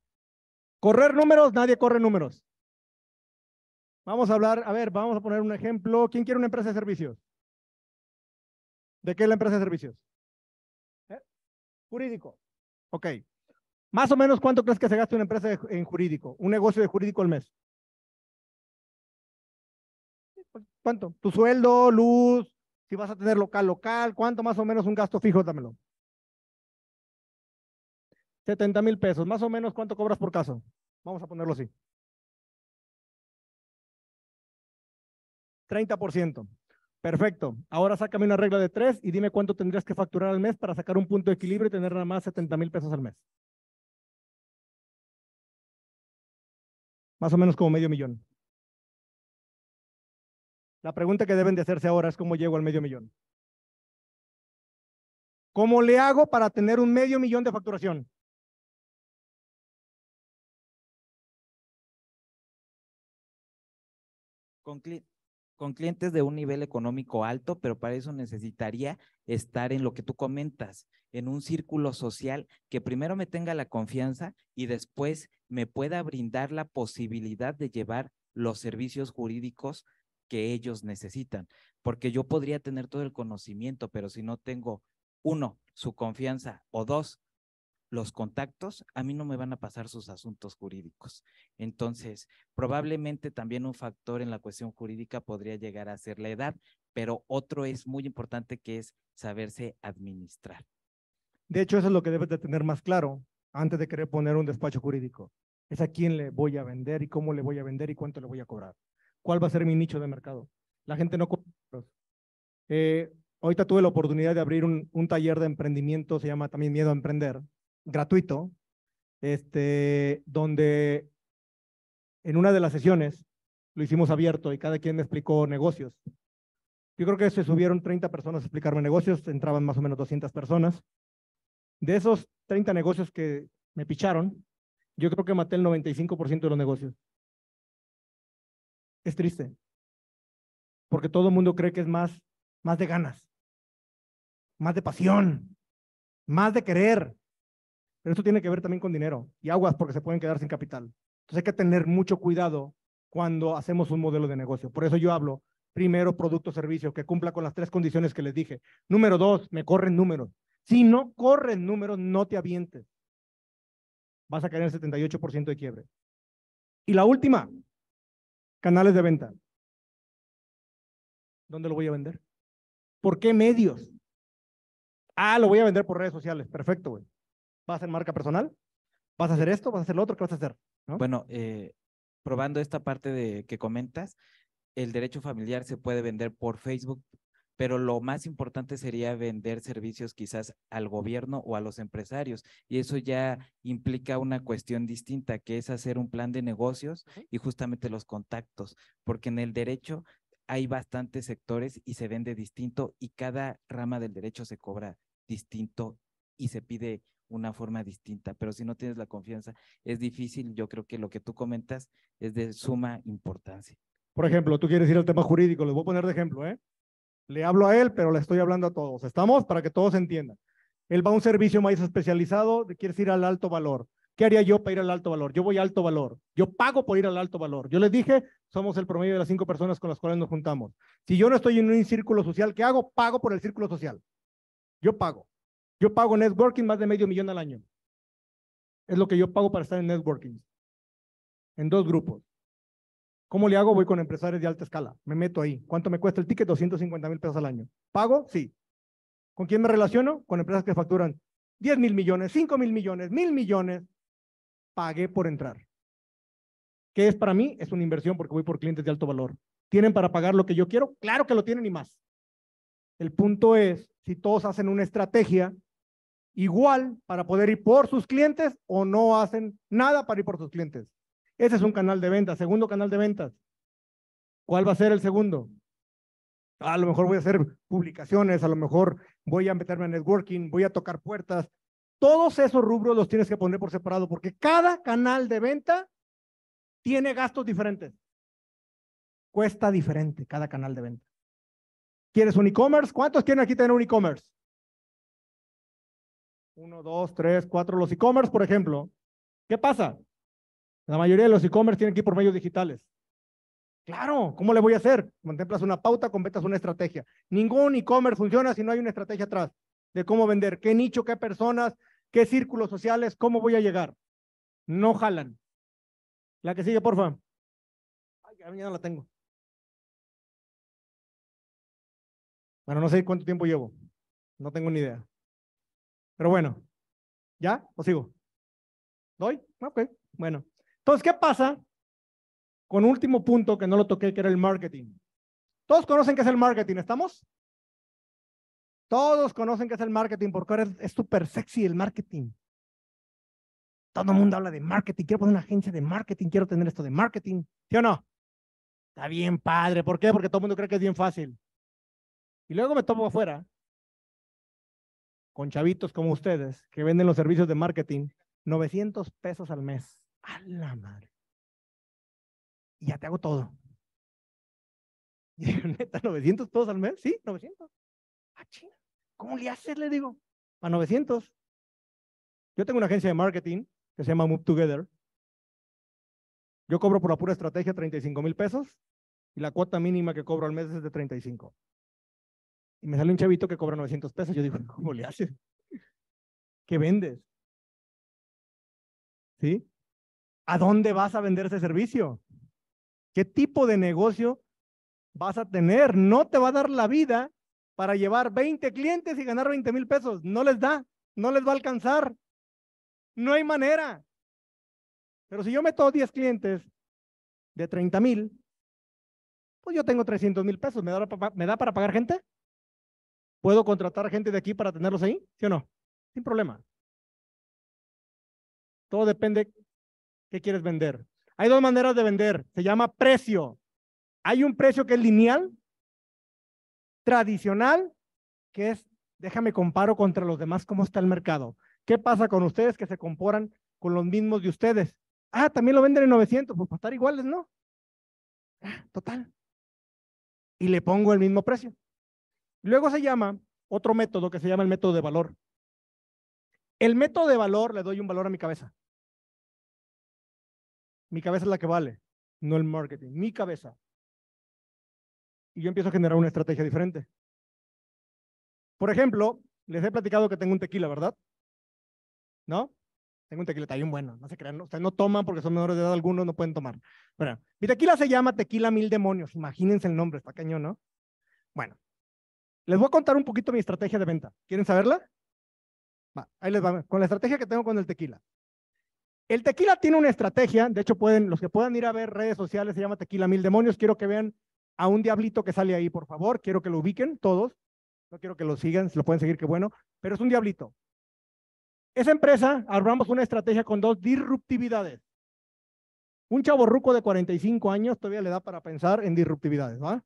Correr números, nadie corre números. Vamos a hablar, a ver, vamos a poner un ejemplo. ¿Quién quiere una empresa de servicios? ¿De qué es la empresa de servicios? ¿Eh? Jurídico. Ok. Más o menos, ¿cuánto crees que se gasta una empresa en jurídico? Un negocio de jurídico al mes. ¿Cuánto? Tu sueldo, luz, si vas a tener local, local, ¿cuánto más o menos un gasto fijo? Dámelo. 70 mil pesos, más o menos cuánto cobras por caso. Vamos a ponerlo así. 30%. Perfecto. Ahora sácame una regla de tres y dime cuánto tendrías que facturar al mes para sacar un punto de equilibrio y tener nada más 70 mil pesos al mes. Más o menos como medio millón. La pregunta que deben de hacerse ahora es cómo llego al medio millón. ¿Cómo le hago para tener un medio millón de facturación? con, clientes de un nivel económico alto, pero para eso necesitaría estar en lo que tú comentas, en un círculo social que primero me tenga la confianza y después me pueda brindar la posibilidad de llevar los servicios jurídicos que ellos necesitan, porque yo podría tener todo el conocimiento, pero si no tengo, uno, su confianza, o dos, los contactos, a mí no me van a pasar sus asuntos jurídicos. Mm. Entonces, probablemente también un factor en la cuestión jurídica podría llegar a ser la edad, pero otro es muy importante que es saberse administrar. De hecho, eso es lo que debes de tener más claro antes de querer poner un despacho jurídico. Es a quién le voy a vender y cómo le voy a vender y cuánto le voy a cobrar. ¿Cuál va a ser mi nicho de mercado? La gente no... Eh, ahorita tuve la oportunidad de abrir un taller de emprendimiento, se llama también Miedo a Emprender, gratuito, este, donde en una de las sesiones lo hicimos abierto y cada quien me explicó negocios. Yo creo que se subieron 30 personas a explicarme negocios, entraban más o menos 200 personas. De esos 30 negocios que me picharon, yo creo que maté el 95% de los negocios. Es triste, porque todo el mundo cree que es más, más de ganas, más de pasión, más de querer, pero esto tiene que ver también con dinero y aguas porque se pueden quedar sin capital. Entonces hay que tener mucho cuidado cuando hacemos un modelo de negocio. Por eso yo hablo, primero, producto, servicio, que cumpla con las tres condiciones que les dije. Número dos, me corren números. Si no corren números, no te avientes. Vas a caer en el 78% de quiebre. Y la última, canales de venta. ¿Dónde lo voy a vender? ¿Por qué medios? Ah, lo voy a vender por redes sociales. Perfecto, güey. ¿Vas a hacer marca personal? ¿Vas a hacer esto? ¿Vas a hacer lo otro? ¿Qué vas a hacer? Bueno, eh, probando esta parte de que comentas, el derecho familiar se puede vender por Facebook, pero lo más importante sería vender servicios quizás al gobierno o a los empresarios. Y eso ya implica una cuestión distinta, que es hacer un plan de negocios y justamente los contactos, porque en el derecho hay bastantes sectores y se vende distinto y cada rama del derecho se cobra distinto y se pide una forma distinta, pero si no tienes la confianza, es difícil. Yo creo que lo que tú comentas es de suma importancia. Por ejemplo, tú quieres ir al tema jurídico, les voy a poner de ejemplo, ¿eh? Le hablo a él, pero le estoy hablando a todos. ¿Estamos? Para que todos entiendan. Él va a un servicio más especializado, quieres ir al alto valor. ¿Qué haría yo para ir al alto valor? Yo voy a alto valor. Yo pago por ir al alto valor. Yo les dije, somos el promedio de las cinco personas con las cuales nos juntamos. Si yo no estoy en un círculo social, ¿qué hago? Pago por el círculo social. Yo pago. Yo pago networking más de medio millón al año. Es lo que yo pago para estar en networking. En dos grupos. ¿Cómo le hago? Voy con empresarios de alta escala. Me meto ahí. ¿Cuánto me cuesta el ticket? 250 mil pesos al año. ¿Pago? Sí. ¿Con quién me relaciono? Con empresas que facturan 10 mil millones, 5 mil millones, mil millones. Pagué por entrar. ¿Qué es para mí? Es una inversión porque voy por clientes de alto valor. ¿Tienen para pagar lo que yo quiero? Claro que lo tienen y más. El punto es, si todos hacen una estrategia, igual para poder ir por sus clientes o no hacen nada para ir por sus clientes. Ese es un canal de ventas, segundo canal de ventas. ¿Cuál va a ser el segundo? A lo mejor voy a hacer publicaciones, a lo mejor voy a meterme en networking, voy a tocar puertas. Todos esos rubros los tienes que poner por separado porque cada canal de venta tiene gastos diferentes. Cuesta diferente cada canal de venta. ¿Quieres un e-commerce? ¿Cuántos quieren aquí tener un e-commerce? uno, dos, tres, cuatro. Los e-commerce, por ejemplo, ¿qué pasa? La mayoría de los e-commerce tienen que ir por medios digitales. Claro, ¿cómo le voy a hacer? Contemplas una pauta, completas una estrategia. Ningún e-commerce funciona si no hay una estrategia atrás de cómo vender, qué nicho, qué personas, qué círculos sociales, cómo voy a llegar. No jalan. La que sigue, porfa. Ay, ya no la tengo. Bueno, no sé cuánto tiempo llevo. No tengo ni idea. Pero bueno, ¿ya? ¿O sigo? ¿Doy? Ok, bueno. Entonces, ¿qué pasa con último punto que no lo toqué, que era el marketing? Todos conocen qué es el marketing, ¿estamos? Todos conocen qué es el marketing porque ahora es súper sexy el marketing. Todo el mundo habla de marketing. Quiero poner una agencia de marketing. Quiero tener esto de marketing. ¿Sí o no? Está bien padre. ¿Por qué? Porque todo el mundo cree que es bien fácil. Y luego me tomo afuera con chavitos como ustedes que venden los servicios de marketing, 900 pesos al mes. A la madre. Y ya te hago todo. Y neta, 900 pesos al mes, sí, 900. Ah, china. ¿Cómo le haces? Le digo, a 900. Yo tengo una agencia de marketing que se llama Move Together. Yo cobro por la pura estrategia 35 mil pesos y la cuota mínima que cobro al mes es de 35. Y me sale un chavito que cobra 900 pesos. Yo digo, ¿cómo le haces? ¿Qué vendes? ¿Sí? ¿A dónde vas a vender ese servicio? ¿Qué tipo de negocio vas a tener? No te va a dar la vida para llevar 20 clientes y ganar 20 mil pesos. No les da, no les va a alcanzar. No hay manera. Pero si yo meto 10 clientes de 30 mil, pues yo tengo 300 mil pesos. ¿Me da, para, ¿Me da para pagar gente? ¿Puedo contratar gente de aquí para tenerlos ahí? ¿Sí o no? Sin problema. Todo depende qué quieres vender. Hay dos maneras de vender. Se llama precio. Hay un precio que es lineal, tradicional, que es, déjame comparo contra los demás cómo está el mercado. ¿Qué pasa con ustedes que se comporan con los mismos de ustedes? Ah, también lo venden en 900, pues para estar iguales, ¿no? Ah, total. Y le pongo el mismo precio. Luego se llama otro método que se llama el método de valor. El método de valor le doy un valor a mi cabeza. Mi cabeza es la que vale, no el marketing, mi cabeza. Y yo empiezo a generar una estrategia diferente. Por ejemplo, les he platicado que tengo un tequila, ¿verdad? ¿No? Tengo un tequila, está un bueno, no se crean. Ustedes no toman porque son menores de edad, algunos no pueden tomar. Bueno, mi tequila se llama Tequila Mil Demonios, imagínense el nombre, está cañón, ¿no? Bueno, les voy a contar un poquito mi estrategia de venta. ¿Quieren saberla? Va, ahí les va, con la estrategia que tengo con el tequila. El tequila tiene una estrategia, de hecho pueden, los que puedan ir a ver redes sociales, se llama Tequila Mil Demonios, quiero que vean a un diablito que sale ahí, por favor, quiero que lo ubiquen todos, no quiero que lo sigan, si lo pueden seguir, qué bueno, pero es un diablito. Esa empresa, armamos una estrategia con dos disruptividades. Un ruco de 45 años todavía le da para pensar en disruptividades, ¿va?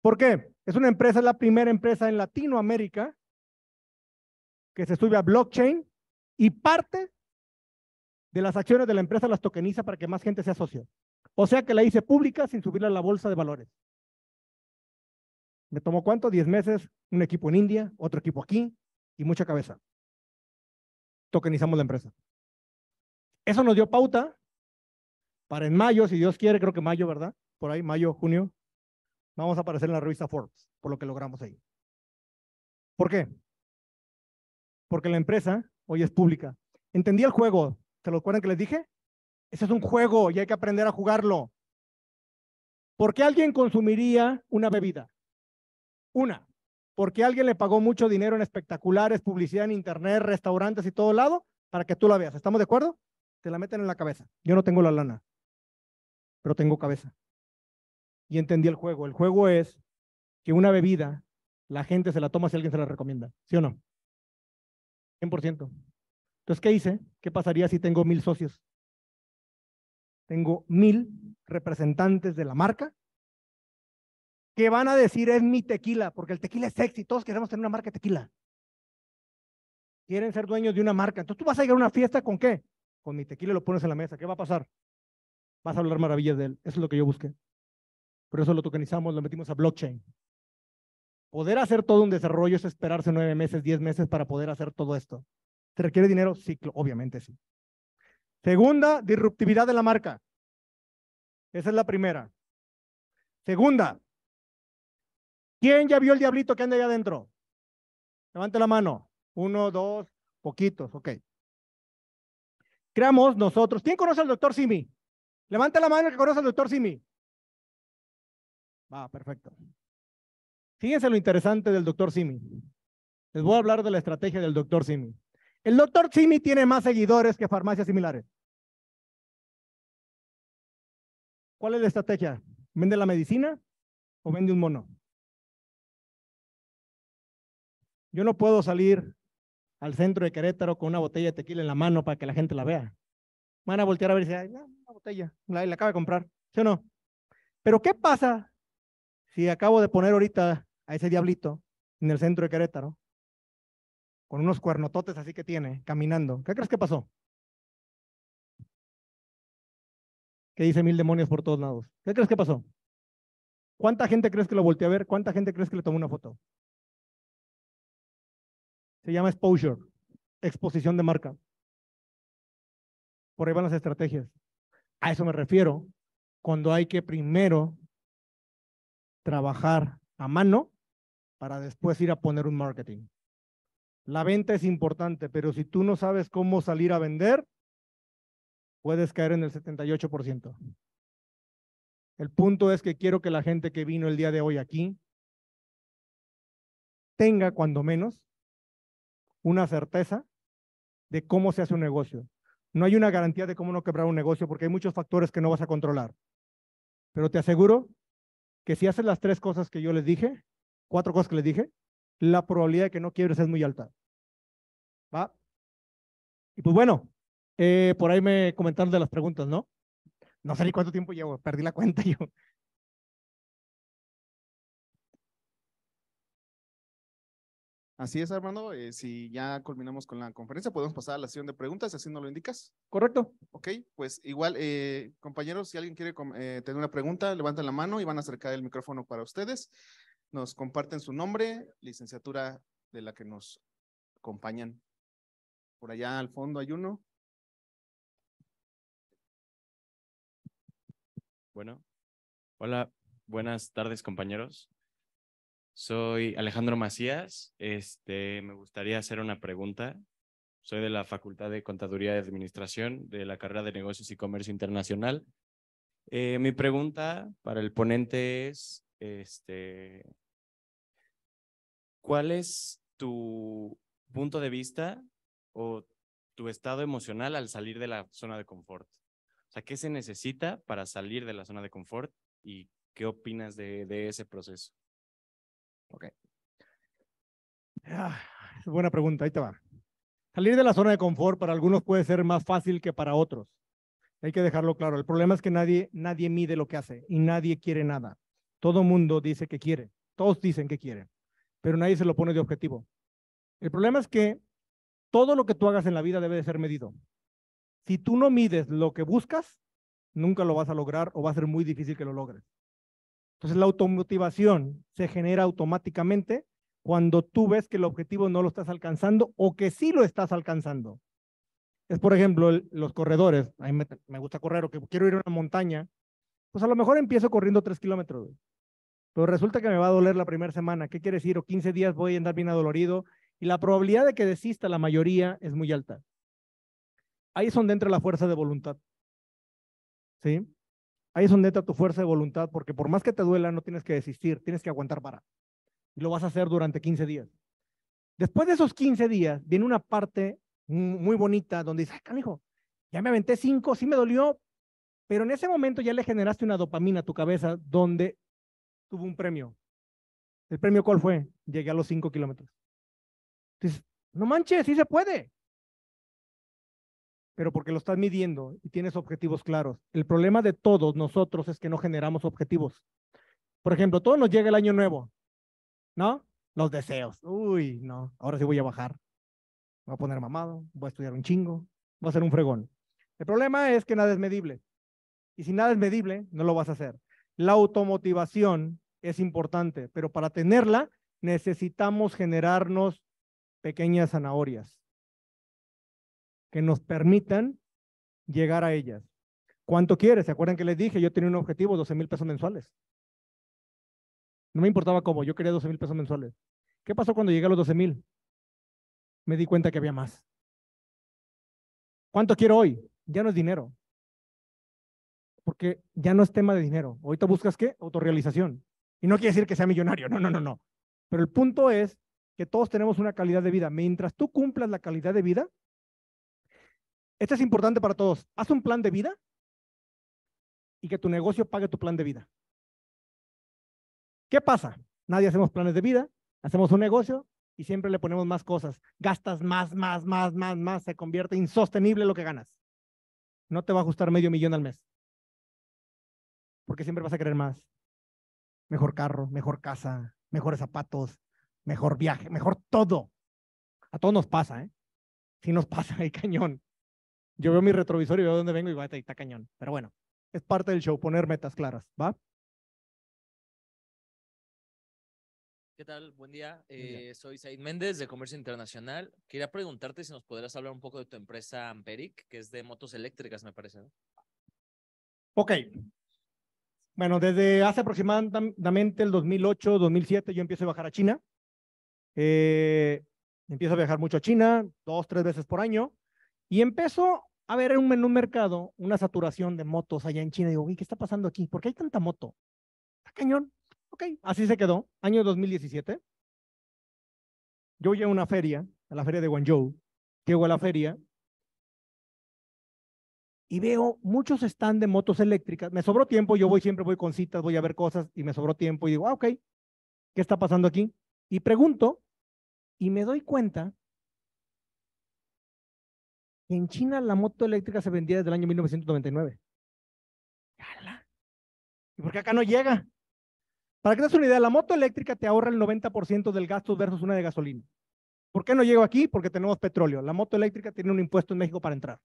¿Por qué? Es una empresa, es la primera empresa en Latinoamérica que se sube a blockchain y parte de las acciones de la empresa las tokeniza para que más gente sea socio. O sea que la hice pública sin subirla a la bolsa de valores. ¿Me tomó cuánto? Diez meses, un equipo en India, otro equipo aquí y mucha cabeza. Tokenizamos la empresa. Eso nos dio pauta para en mayo, si Dios quiere, creo que mayo, ¿verdad? Por ahí, mayo, junio, Vamos a aparecer en la revista Forbes por lo que logramos ahí. ¿Por qué? Porque la empresa hoy es pública. Entendí el juego. ¿Se lo acuerdan que les dije? Ese es un juego y hay que aprender a jugarlo. ¿Por qué alguien consumiría una bebida? Una, porque alguien le pagó mucho dinero en espectaculares, publicidad en internet, restaurantes y todo lado para que tú la veas. ¿Estamos de acuerdo? Te la meten en la cabeza. Yo no tengo la lana, pero tengo cabeza y entendí el juego. El juego es que una bebida, la gente se la toma si alguien se la recomienda, ¿sí o no? 100%. Entonces, ¿qué hice? ¿Qué pasaría si tengo mil socios? Tengo mil representantes de la marca que van a decir es mi tequila, porque el tequila es sexy, todos queremos tener una marca de tequila. Quieren ser dueños de una marca. Entonces tú vas a ir a una fiesta con qué? Con mi tequila lo pones en la mesa. ¿Qué va a pasar? Vas a hablar maravillas de él. Eso es lo que yo busqué. Por eso lo tokenizamos, lo metimos a blockchain. Poder hacer todo un desarrollo es esperarse nueve meses, diez meses para poder hacer todo esto. ¿Se requiere dinero? Sí, obviamente sí. Segunda, disruptividad de la marca. Esa es la primera. Segunda, ¿quién ya vio el diablito que anda allá adentro? Levante la mano. Uno, dos, poquitos, ok. Creamos nosotros. ¿Quién conoce al doctor Simi? Levante la mano el que conoce al doctor Simi. Va, perfecto. Fíjense lo interesante del doctor Simi. Les voy a hablar de la estrategia del doctor Simi. El doctor Simi tiene más seguidores que farmacias similares. ¿Cuál es la estrategia? ¿Vende la medicina o vende un mono? Yo no puedo salir al centro de Querétaro con una botella de tequila en la mano para que la gente la vea. Van a voltear a ver si hay una botella, la, acaba de comprar, yo no? Pero ¿qué pasa si acabo de poner ahorita a ese diablito en el centro de Querétaro, con unos cuernototes así que tiene, caminando, ¿qué crees que pasó? Que dice mil demonios por todos lados. ¿Qué crees que pasó? ¿Cuánta gente crees que lo volteé a ver? ¿Cuánta gente crees que le tomó una foto? Se llama exposure, exposición de marca. Por ahí van las estrategias. A eso me refiero cuando hay que primero trabajar a mano para después ir a poner un marketing. La venta es importante, pero si tú no sabes cómo salir a vender, puedes caer en el 78%. El punto es que quiero que la gente que vino el día de hoy aquí tenga cuando menos una certeza de cómo se hace un negocio. No hay una garantía de cómo no quebrar un negocio porque hay muchos factores que no vas a controlar. Pero te aseguro que si hacen las tres cosas que yo les dije, cuatro cosas que les dije, la probabilidad de que no quiebres es muy alta. ¿Va? Y pues bueno, eh, por ahí me comentaron de las preguntas, ¿no? No sé ni cuánto tiempo llevo, perdí la cuenta yo. Así es, Armando. Eh, si ya culminamos con la conferencia, podemos pasar a la sesión de preguntas, así nos lo indicas. Correcto. Ok, pues igual, eh, compañeros, si alguien quiere eh, tener una pregunta, levanten la mano y van a acercar el micrófono para ustedes. Nos comparten su nombre, licenciatura de la que nos acompañan. Por allá al fondo hay uno. Bueno, hola, buenas tardes, compañeros. Soy Alejandro Macías. Este, me gustaría hacer una pregunta. Soy de la Facultad de Contaduría y Administración de la carrera de Negocios y Comercio Internacional. Eh, mi pregunta para el ponente es, este, ¿cuál es tu punto de vista o tu estado emocional al salir de la zona de confort? O sea, ¿qué se necesita para salir de la zona de confort y qué opinas de ese proceso? Ok. Ah, buena pregunta, ahí te va. Salir de la zona de confort para algunos puede ser más fácil que para otros. Hay que dejarlo claro. El problema es que nadie, nadie mide lo que hace y nadie quiere nada. Todo mundo dice que quiere. Todos dicen que quieren, pero nadie se lo pone de objetivo. El problema es que todo lo que tú hagas en la vida debe de ser medido. Si tú no mides lo que buscas, nunca lo vas a lograr o va a ser muy difícil que lo logres. Entonces la automotivación se genera automáticamente cuando tú ves que el objetivo no lo estás alcanzando o que sí lo estás alcanzando. Es, por ejemplo, los corredores. A mí me, gusta correr o que quiero ir a una montaña. Pues a lo mejor empiezo corriendo tres kilómetros. Pero resulta que me va a doler la primera semana. ¿Qué quiere decir? O 15 días voy a andar bien adolorido. Y la probabilidad de que desista la mayoría es muy alta. Ahí son dentro la fuerza de voluntad. ¿Sí? Ahí es donde entra tu fuerza de voluntad, porque por más que te duela, no tienes que desistir, tienes que aguantar para. Y lo vas a hacer durante 15 días. Después de esos 15 días, viene una parte muy bonita donde dices, ay, canijo, ya me aventé cinco, sí me dolió, pero en ese momento ya le generaste una dopamina a tu cabeza donde tuvo un premio. ¿El premio cuál fue? Llegué a los cinco kilómetros. Dices, no manches, sí se puede pero porque lo estás midiendo y tienes objetivos claros. El problema de todos nosotros es que no generamos objetivos. Por ejemplo, todo nos llega el año nuevo, ¿no? Los deseos. Uy, no, ahora sí voy a bajar. voy a poner mamado, voy a estudiar un chingo, voy a ser un fregón. El problema es que nada es medible. Y si nada es medible, no lo vas a hacer. La automotivación es importante, pero para tenerla necesitamos generarnos pequeñas zanahorias que nos permitan llegar a ellas. ¿Cuánto quieres? ¿Se acuerdan que les dije? Yo tenía un objetivo, 12 mil pesos mensuales. No me importaba cómo, yo quería 12 mil pesos mensuales. ¿Qué pasó cuando llegué a los 12 mil? Me di cuenta que había más. ¿Cuánto quiero hoy? Ya no es dinero. Porque ya no es tema de dinero. Ahorita buscas qué? Autorrealización. Y no quiere decir que sea millonario, no, no, no, no. Pero el punto es que todos tenemos una calidad de vida. Mientras tú cumplas la calidad de vida, esto es importante para todos. Haz un plan de vida y que tu negocio pague tu plan de vida. ¿Qué pasa? Nadie hacemos planes de vida, hacemos un negocio y siempre le ponemos más cosas. Gastas más, más, más, más, más. Se convierte insostenible lo que ganas. No te va a ajustar medio millón al mes. Porque siempre vas a querer más. Mejor carro, mejor casa, mejores zapatos, mejor viaje, mejor todo. A todos nos pasa, ¿eh? Sí nos pasa, hay cañón yo veo mi retrovisor y veo dónde vengo y va a está cañón. Pero bueno, es parte del show, poner metas claras, ¿va? ¿Qué tal? Buen día. Eh, soy Said Méndez de Comercio Internacional. Quería preguntarte si nos podrías hablar un poco de tu empresa Amperic, que es de motos eléctricas, me parece. Ok. Bueno, desde hace aproximadamente el 2008, 2007, yo empiezo a bajar a China. Eh, empiezo a viajar mucho a China, dos, tres veces por año. Y empiezo a ver en un, menú mercado una saturación de motos allá en China. Digo, ¿qué está pasando aquí? ¿Por qué hay tanta moto? Está cañón. Ok, así se quedó. Año 2017. Yo voy a una feria, a la feria de Guangzhou. Llego a la feria y veo muchos stands de motos eléctricas. Me sobró tiempo, yo voy siempre, voy con citas, voy a ver cosas y me sobró tiempo y digo, ah, ok, ¿qué está pasando aquí? Y pregunto y me doy cuenta en China la moto eléctrica se vendía desde el año 1999. ¿Y por qué acá no llega? Para que te des una idea, la moto eléctrica te ahorra el 90% del gasto versus una de gasolina. ¿Por qué no llego aquí? Porque tenemos petróleo. La moto eléctrica tiene un impuesto en México para entrar.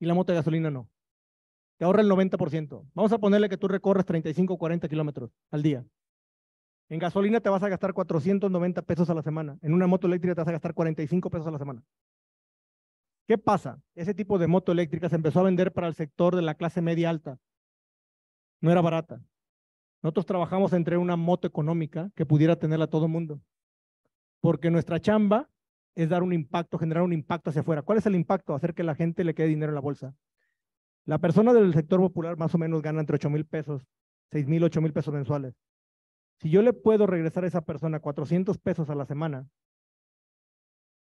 Y la moto de gasolina no. Te ahorra el 90%. Vamos a ponerle que tú recorres 35 o 40 kilómetros al día. En gasolina te vas a gastar 490 pesos a la semana. En una moto eléctrica te vas a gastar 45 pesos a la semana. ¿Qué pasa? Ese tipo de moto eléctrica se empezó a vender para el sector de la clase media alta. No era barata. Nosotros trabajamos entre una moto económica que pudiera tenerla todo el mundo. Porque nuestra chamba es dar un impacto, generar un impacto hacia afuera. ¿Cuál es el impacto? Hacer que la gente le quede dinero en la bolsa. La persona del sector popular más o menos gana entre 8 mil pesos, 6 mil, 8 mil pesos mensuales. Si yo le puedo regresar a esa persona 400 pesos a la semana,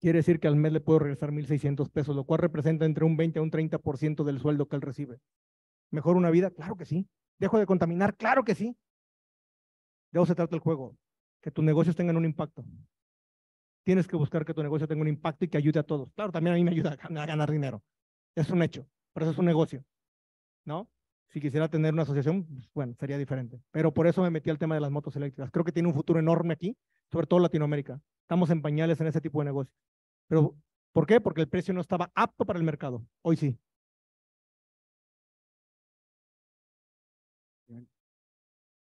Quiere decir que al mes le puedo regresar 1.600 pesos, lo cual representa entre un 20 a un 30% del sueldo que él recibe. ¿Mejor una vida? Claro que sí. ¿Dejo de contaminar? Claro que sí. De eso se trata el juego, que tus negocios tengan un impacto. Tienes que buscar que tu negocio tenga un impacto y que ayude a todos. Claro, también a mí me ayuda a ganar dinero. Es un hecho, pero eso es un negocio. ¿No? Si quisiera tener una asociación, pues, bueno, sería diferente. Pero por eso me metí al tema de las motos eléctricas. Creo que tiene un futuro enorme aquí, sobre todo Latinoamérica. Estamos en pañales en ese tipo de negocios. Pero, ¿por qué? Porque el precio no estaba apto para el mercado. Hoy sí.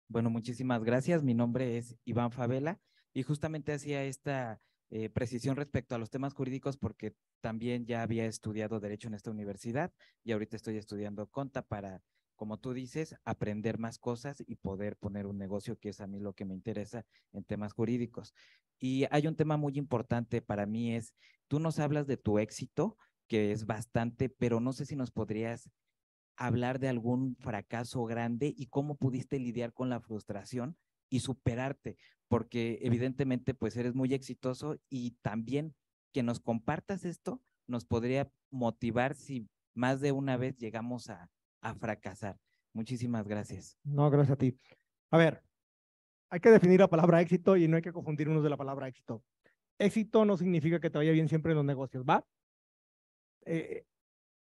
Bueno, muchísimas gracias. Mi nombre es Iván Favela y justamente hacía esta eh, precisión respecto a los temas jurídicos porque también ya había estudiado derecho en esta universidad y ahorita estoy estudiando conta para como tú dices, aprender más cosas y poder poner un negocio, que es a mí lo que me interesa en temas jurídicos. Y hay un tema muy importante para mí es, tú nos hablas de tu éxito, que es bastante, pero no sé si nos podrías hablar de algún fracaso grande y cómo pudiste lidiar con la frustración y superarte, porque evidentemente pues eres muy exitoso y también que nos compartas esto nos podría motivar si más de una vez llegamos a, a fracasar. Muchísimas gracias. No, gracias a ti. A ver, hay que definir la palabra éxito y no hay que confundirnos de la palabra éxito. Éxito no significa que te vaya bien siempre en los negocios, ¿va? Eh,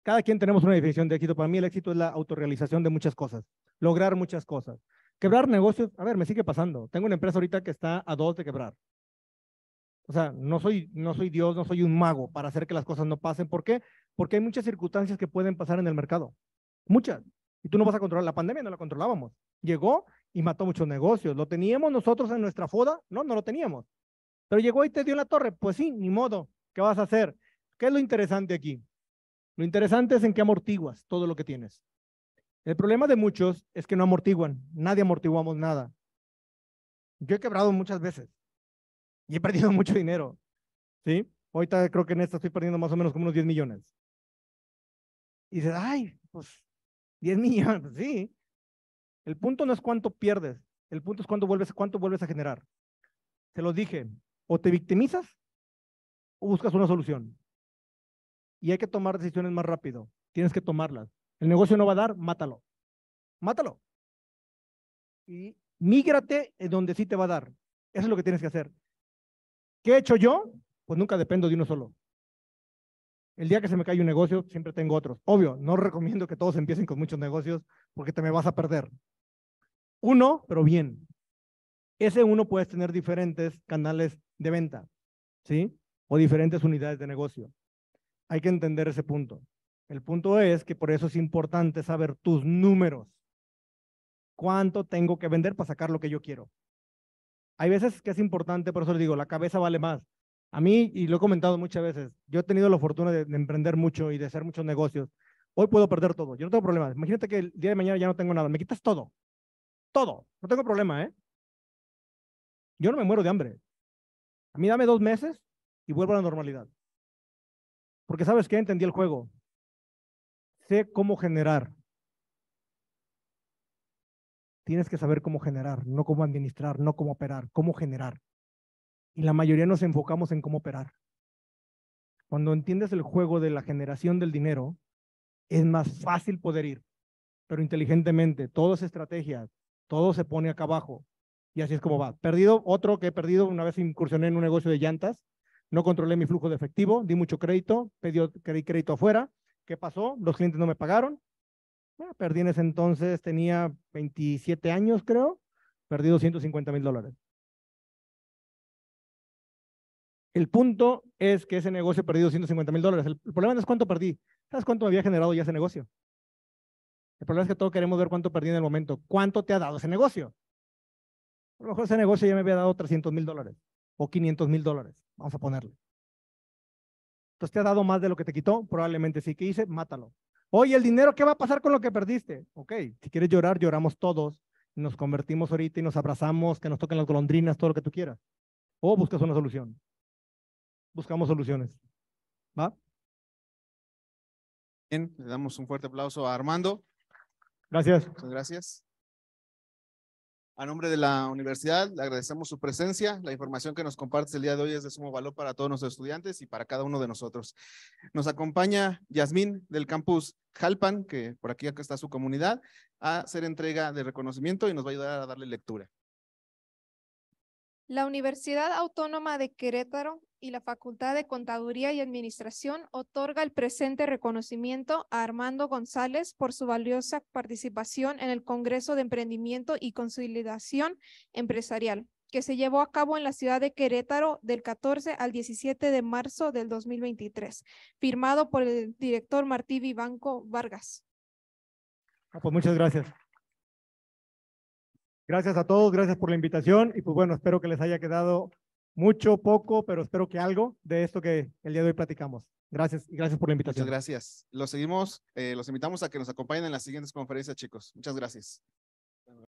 cada quien tenemos una definición de éxito. Para mí el éxito es la autorrealización de muchas cosas, lograr muchas cosas. Quebrar negocios, a ver, me sigue pasando. Tengo una empresa ahorita que está a dos de quebrar. O sea, no soy, no soy Dios, no soy un mago para hacer que las cosas no pasen. ¿Por qué? Porque hay muchas circunstancias que pueden pasar en el mercado. Muchas. Y tú no vas a controlar. La pandemia no la controlábamos. Llegó y mató muchos negocios. ¿Lo teníamos nosotros en nuestra foda? No, no lo teníamos. Pero llegó y te dio la torre. Pues sí, ni modo. ¿Qué vas a hacer? ¿Qué es lo interesante aquí? Lo interesante es en qué amortiguas todo lo que tienes. El problema de muchos es que no amortiguan. Nadie amortiguamos nada. Yo he quebrado muchas veces y he perdido mucho dinero. ¿Sí? Ahorita creo que en esta estoy perdiendo más o menos como unos 10 millones. Y dices, ay, pues 10 millones, sí. El punto no es cuánto pierdes, el punto es cuánto vuelves, cuánto vuelves a generar. Se los dije, o te victimizas o buscas una solución. Y hay que tomar decisiones más rápido. Tienes que tomarlas. El negocio no va a dar, mátalo. Mátalo. Y mígrate en donde sí te va a dar. Eso es lo que tienes que hacer. ¿Qué he hecho yo? Pues nunca dependo de uno solo. El día que se me cae un negocio, siempre tengo otros. Obvio, no recomiendo que todos empiecen con muchos negocios porque te me vas a perder. Uno, pero bien. Ese uno puedes tener diferentes canales de venta, ¿sí? O diferentes unidades de negocio. Hay que entender ese punto. El punto es que por eso es importante saber tus números. ¿Cuánto tengo que vender para sacar lo que yo quiero? Hay veces que es importante, por eso les digo, la cabeza vale más. A mí, y lo he comentado muchas veces, yo he tenido la fortuna de, emprender mucho y de hacer muchos negocios. Hoy puedo perder todo, yo no tengo problema. Imagínate que el día de mañana ya no tengo nada, me quitas todo, todo, no tengo problema, ¿eh? Yo no me muero de hambre. A mí dame dos meses y vuelvo a la normalidad. Porque sabes que entendí el juego. Sé cómo generar. Tienes que saber cómo generar, no cómo administrar, no cómo operar, cómo generar y la mayoría nos enfocamos en cómo operar. Cuando entiendes el juego de la generación del dinero, es más fácil poder ir, pero inteligentemente, todo es estrategia, todo se pone acá abajo y así es como va. Perdido, otro que he perdido, una vez incursioné en un negocio de llantas, no controlé mi flujo de efectivo, di mucho crédito, pedí crédito afuera. ¿Qué pasó? Los clientes no me pagaron. Ah, perdí en ese entonces, tenía 27 años creo, perdí 250 mil dólares. El punto es que ese negocio perdido 250 mil dólares. El, problema no es cuánto perdí. ¿Sabes cuánto me había generado ya ese negocio? El problema es que todos queremos ver cuánto perdí en el momento. ¿Cuánto te ha dado ese negocio? A lo mejor ese negocio ya me había dado 300 mil dólares o 500 mil dólares. Vamos a ponerle. Entonces, ¿te ha dado más de lo que te quitó? Probablemente sí. ¿Qué hice? Mátalo. Oye, ¿el dinero qué va a pasar con lo que perdiste? Ok, si quieres llorar, lloramos todos. Nos convertimos ahorita y nos abrazamos, que nos toquen las golondrinas, todo lo que tú quieras. O buscas una solución buscamos soluciones. ¿Va? Bien, le damos un fuerte aplauso a Armando. Gracias. Muchas gracias. A nombre de la universidad, le agradecemos su presencia. La información que nos compartes el día de hoy es de sumo valor para todos nuestros estudiantes y para cada uno de nosotros. Nos acompaña Yasmín del campus Jalpan, que por aquí acá está su comunidad, a hacer entrega de reconocimiento y nos va a ayudar a darle lectura. La Universidad Autónoma de Querétaro y la Facultad de Contaduría y Administración otorga el presente reconocimiento a Armando González por su valiosa participación en el Congreso de Emprendimiento y Consolidación Empresarial, que se llevó a cabo en la ciudad de Querétaro del 14 al 17 de marzo del 2023, firmado por el director Martí Vivanco Vargas. Ah, pues muchas gracias. Gracias a todos, gracias por la invitación y pues bueno, espero que les haya quedado mucho, poco, pero espero que algo de esto que el día de hoy platicamos. Gracias y gracias por la invitación. Muchas gracias. Los seguimos, eh, los invitamos a que nos acompañen en las siguientes conferencias, chicos. Muchas gracias.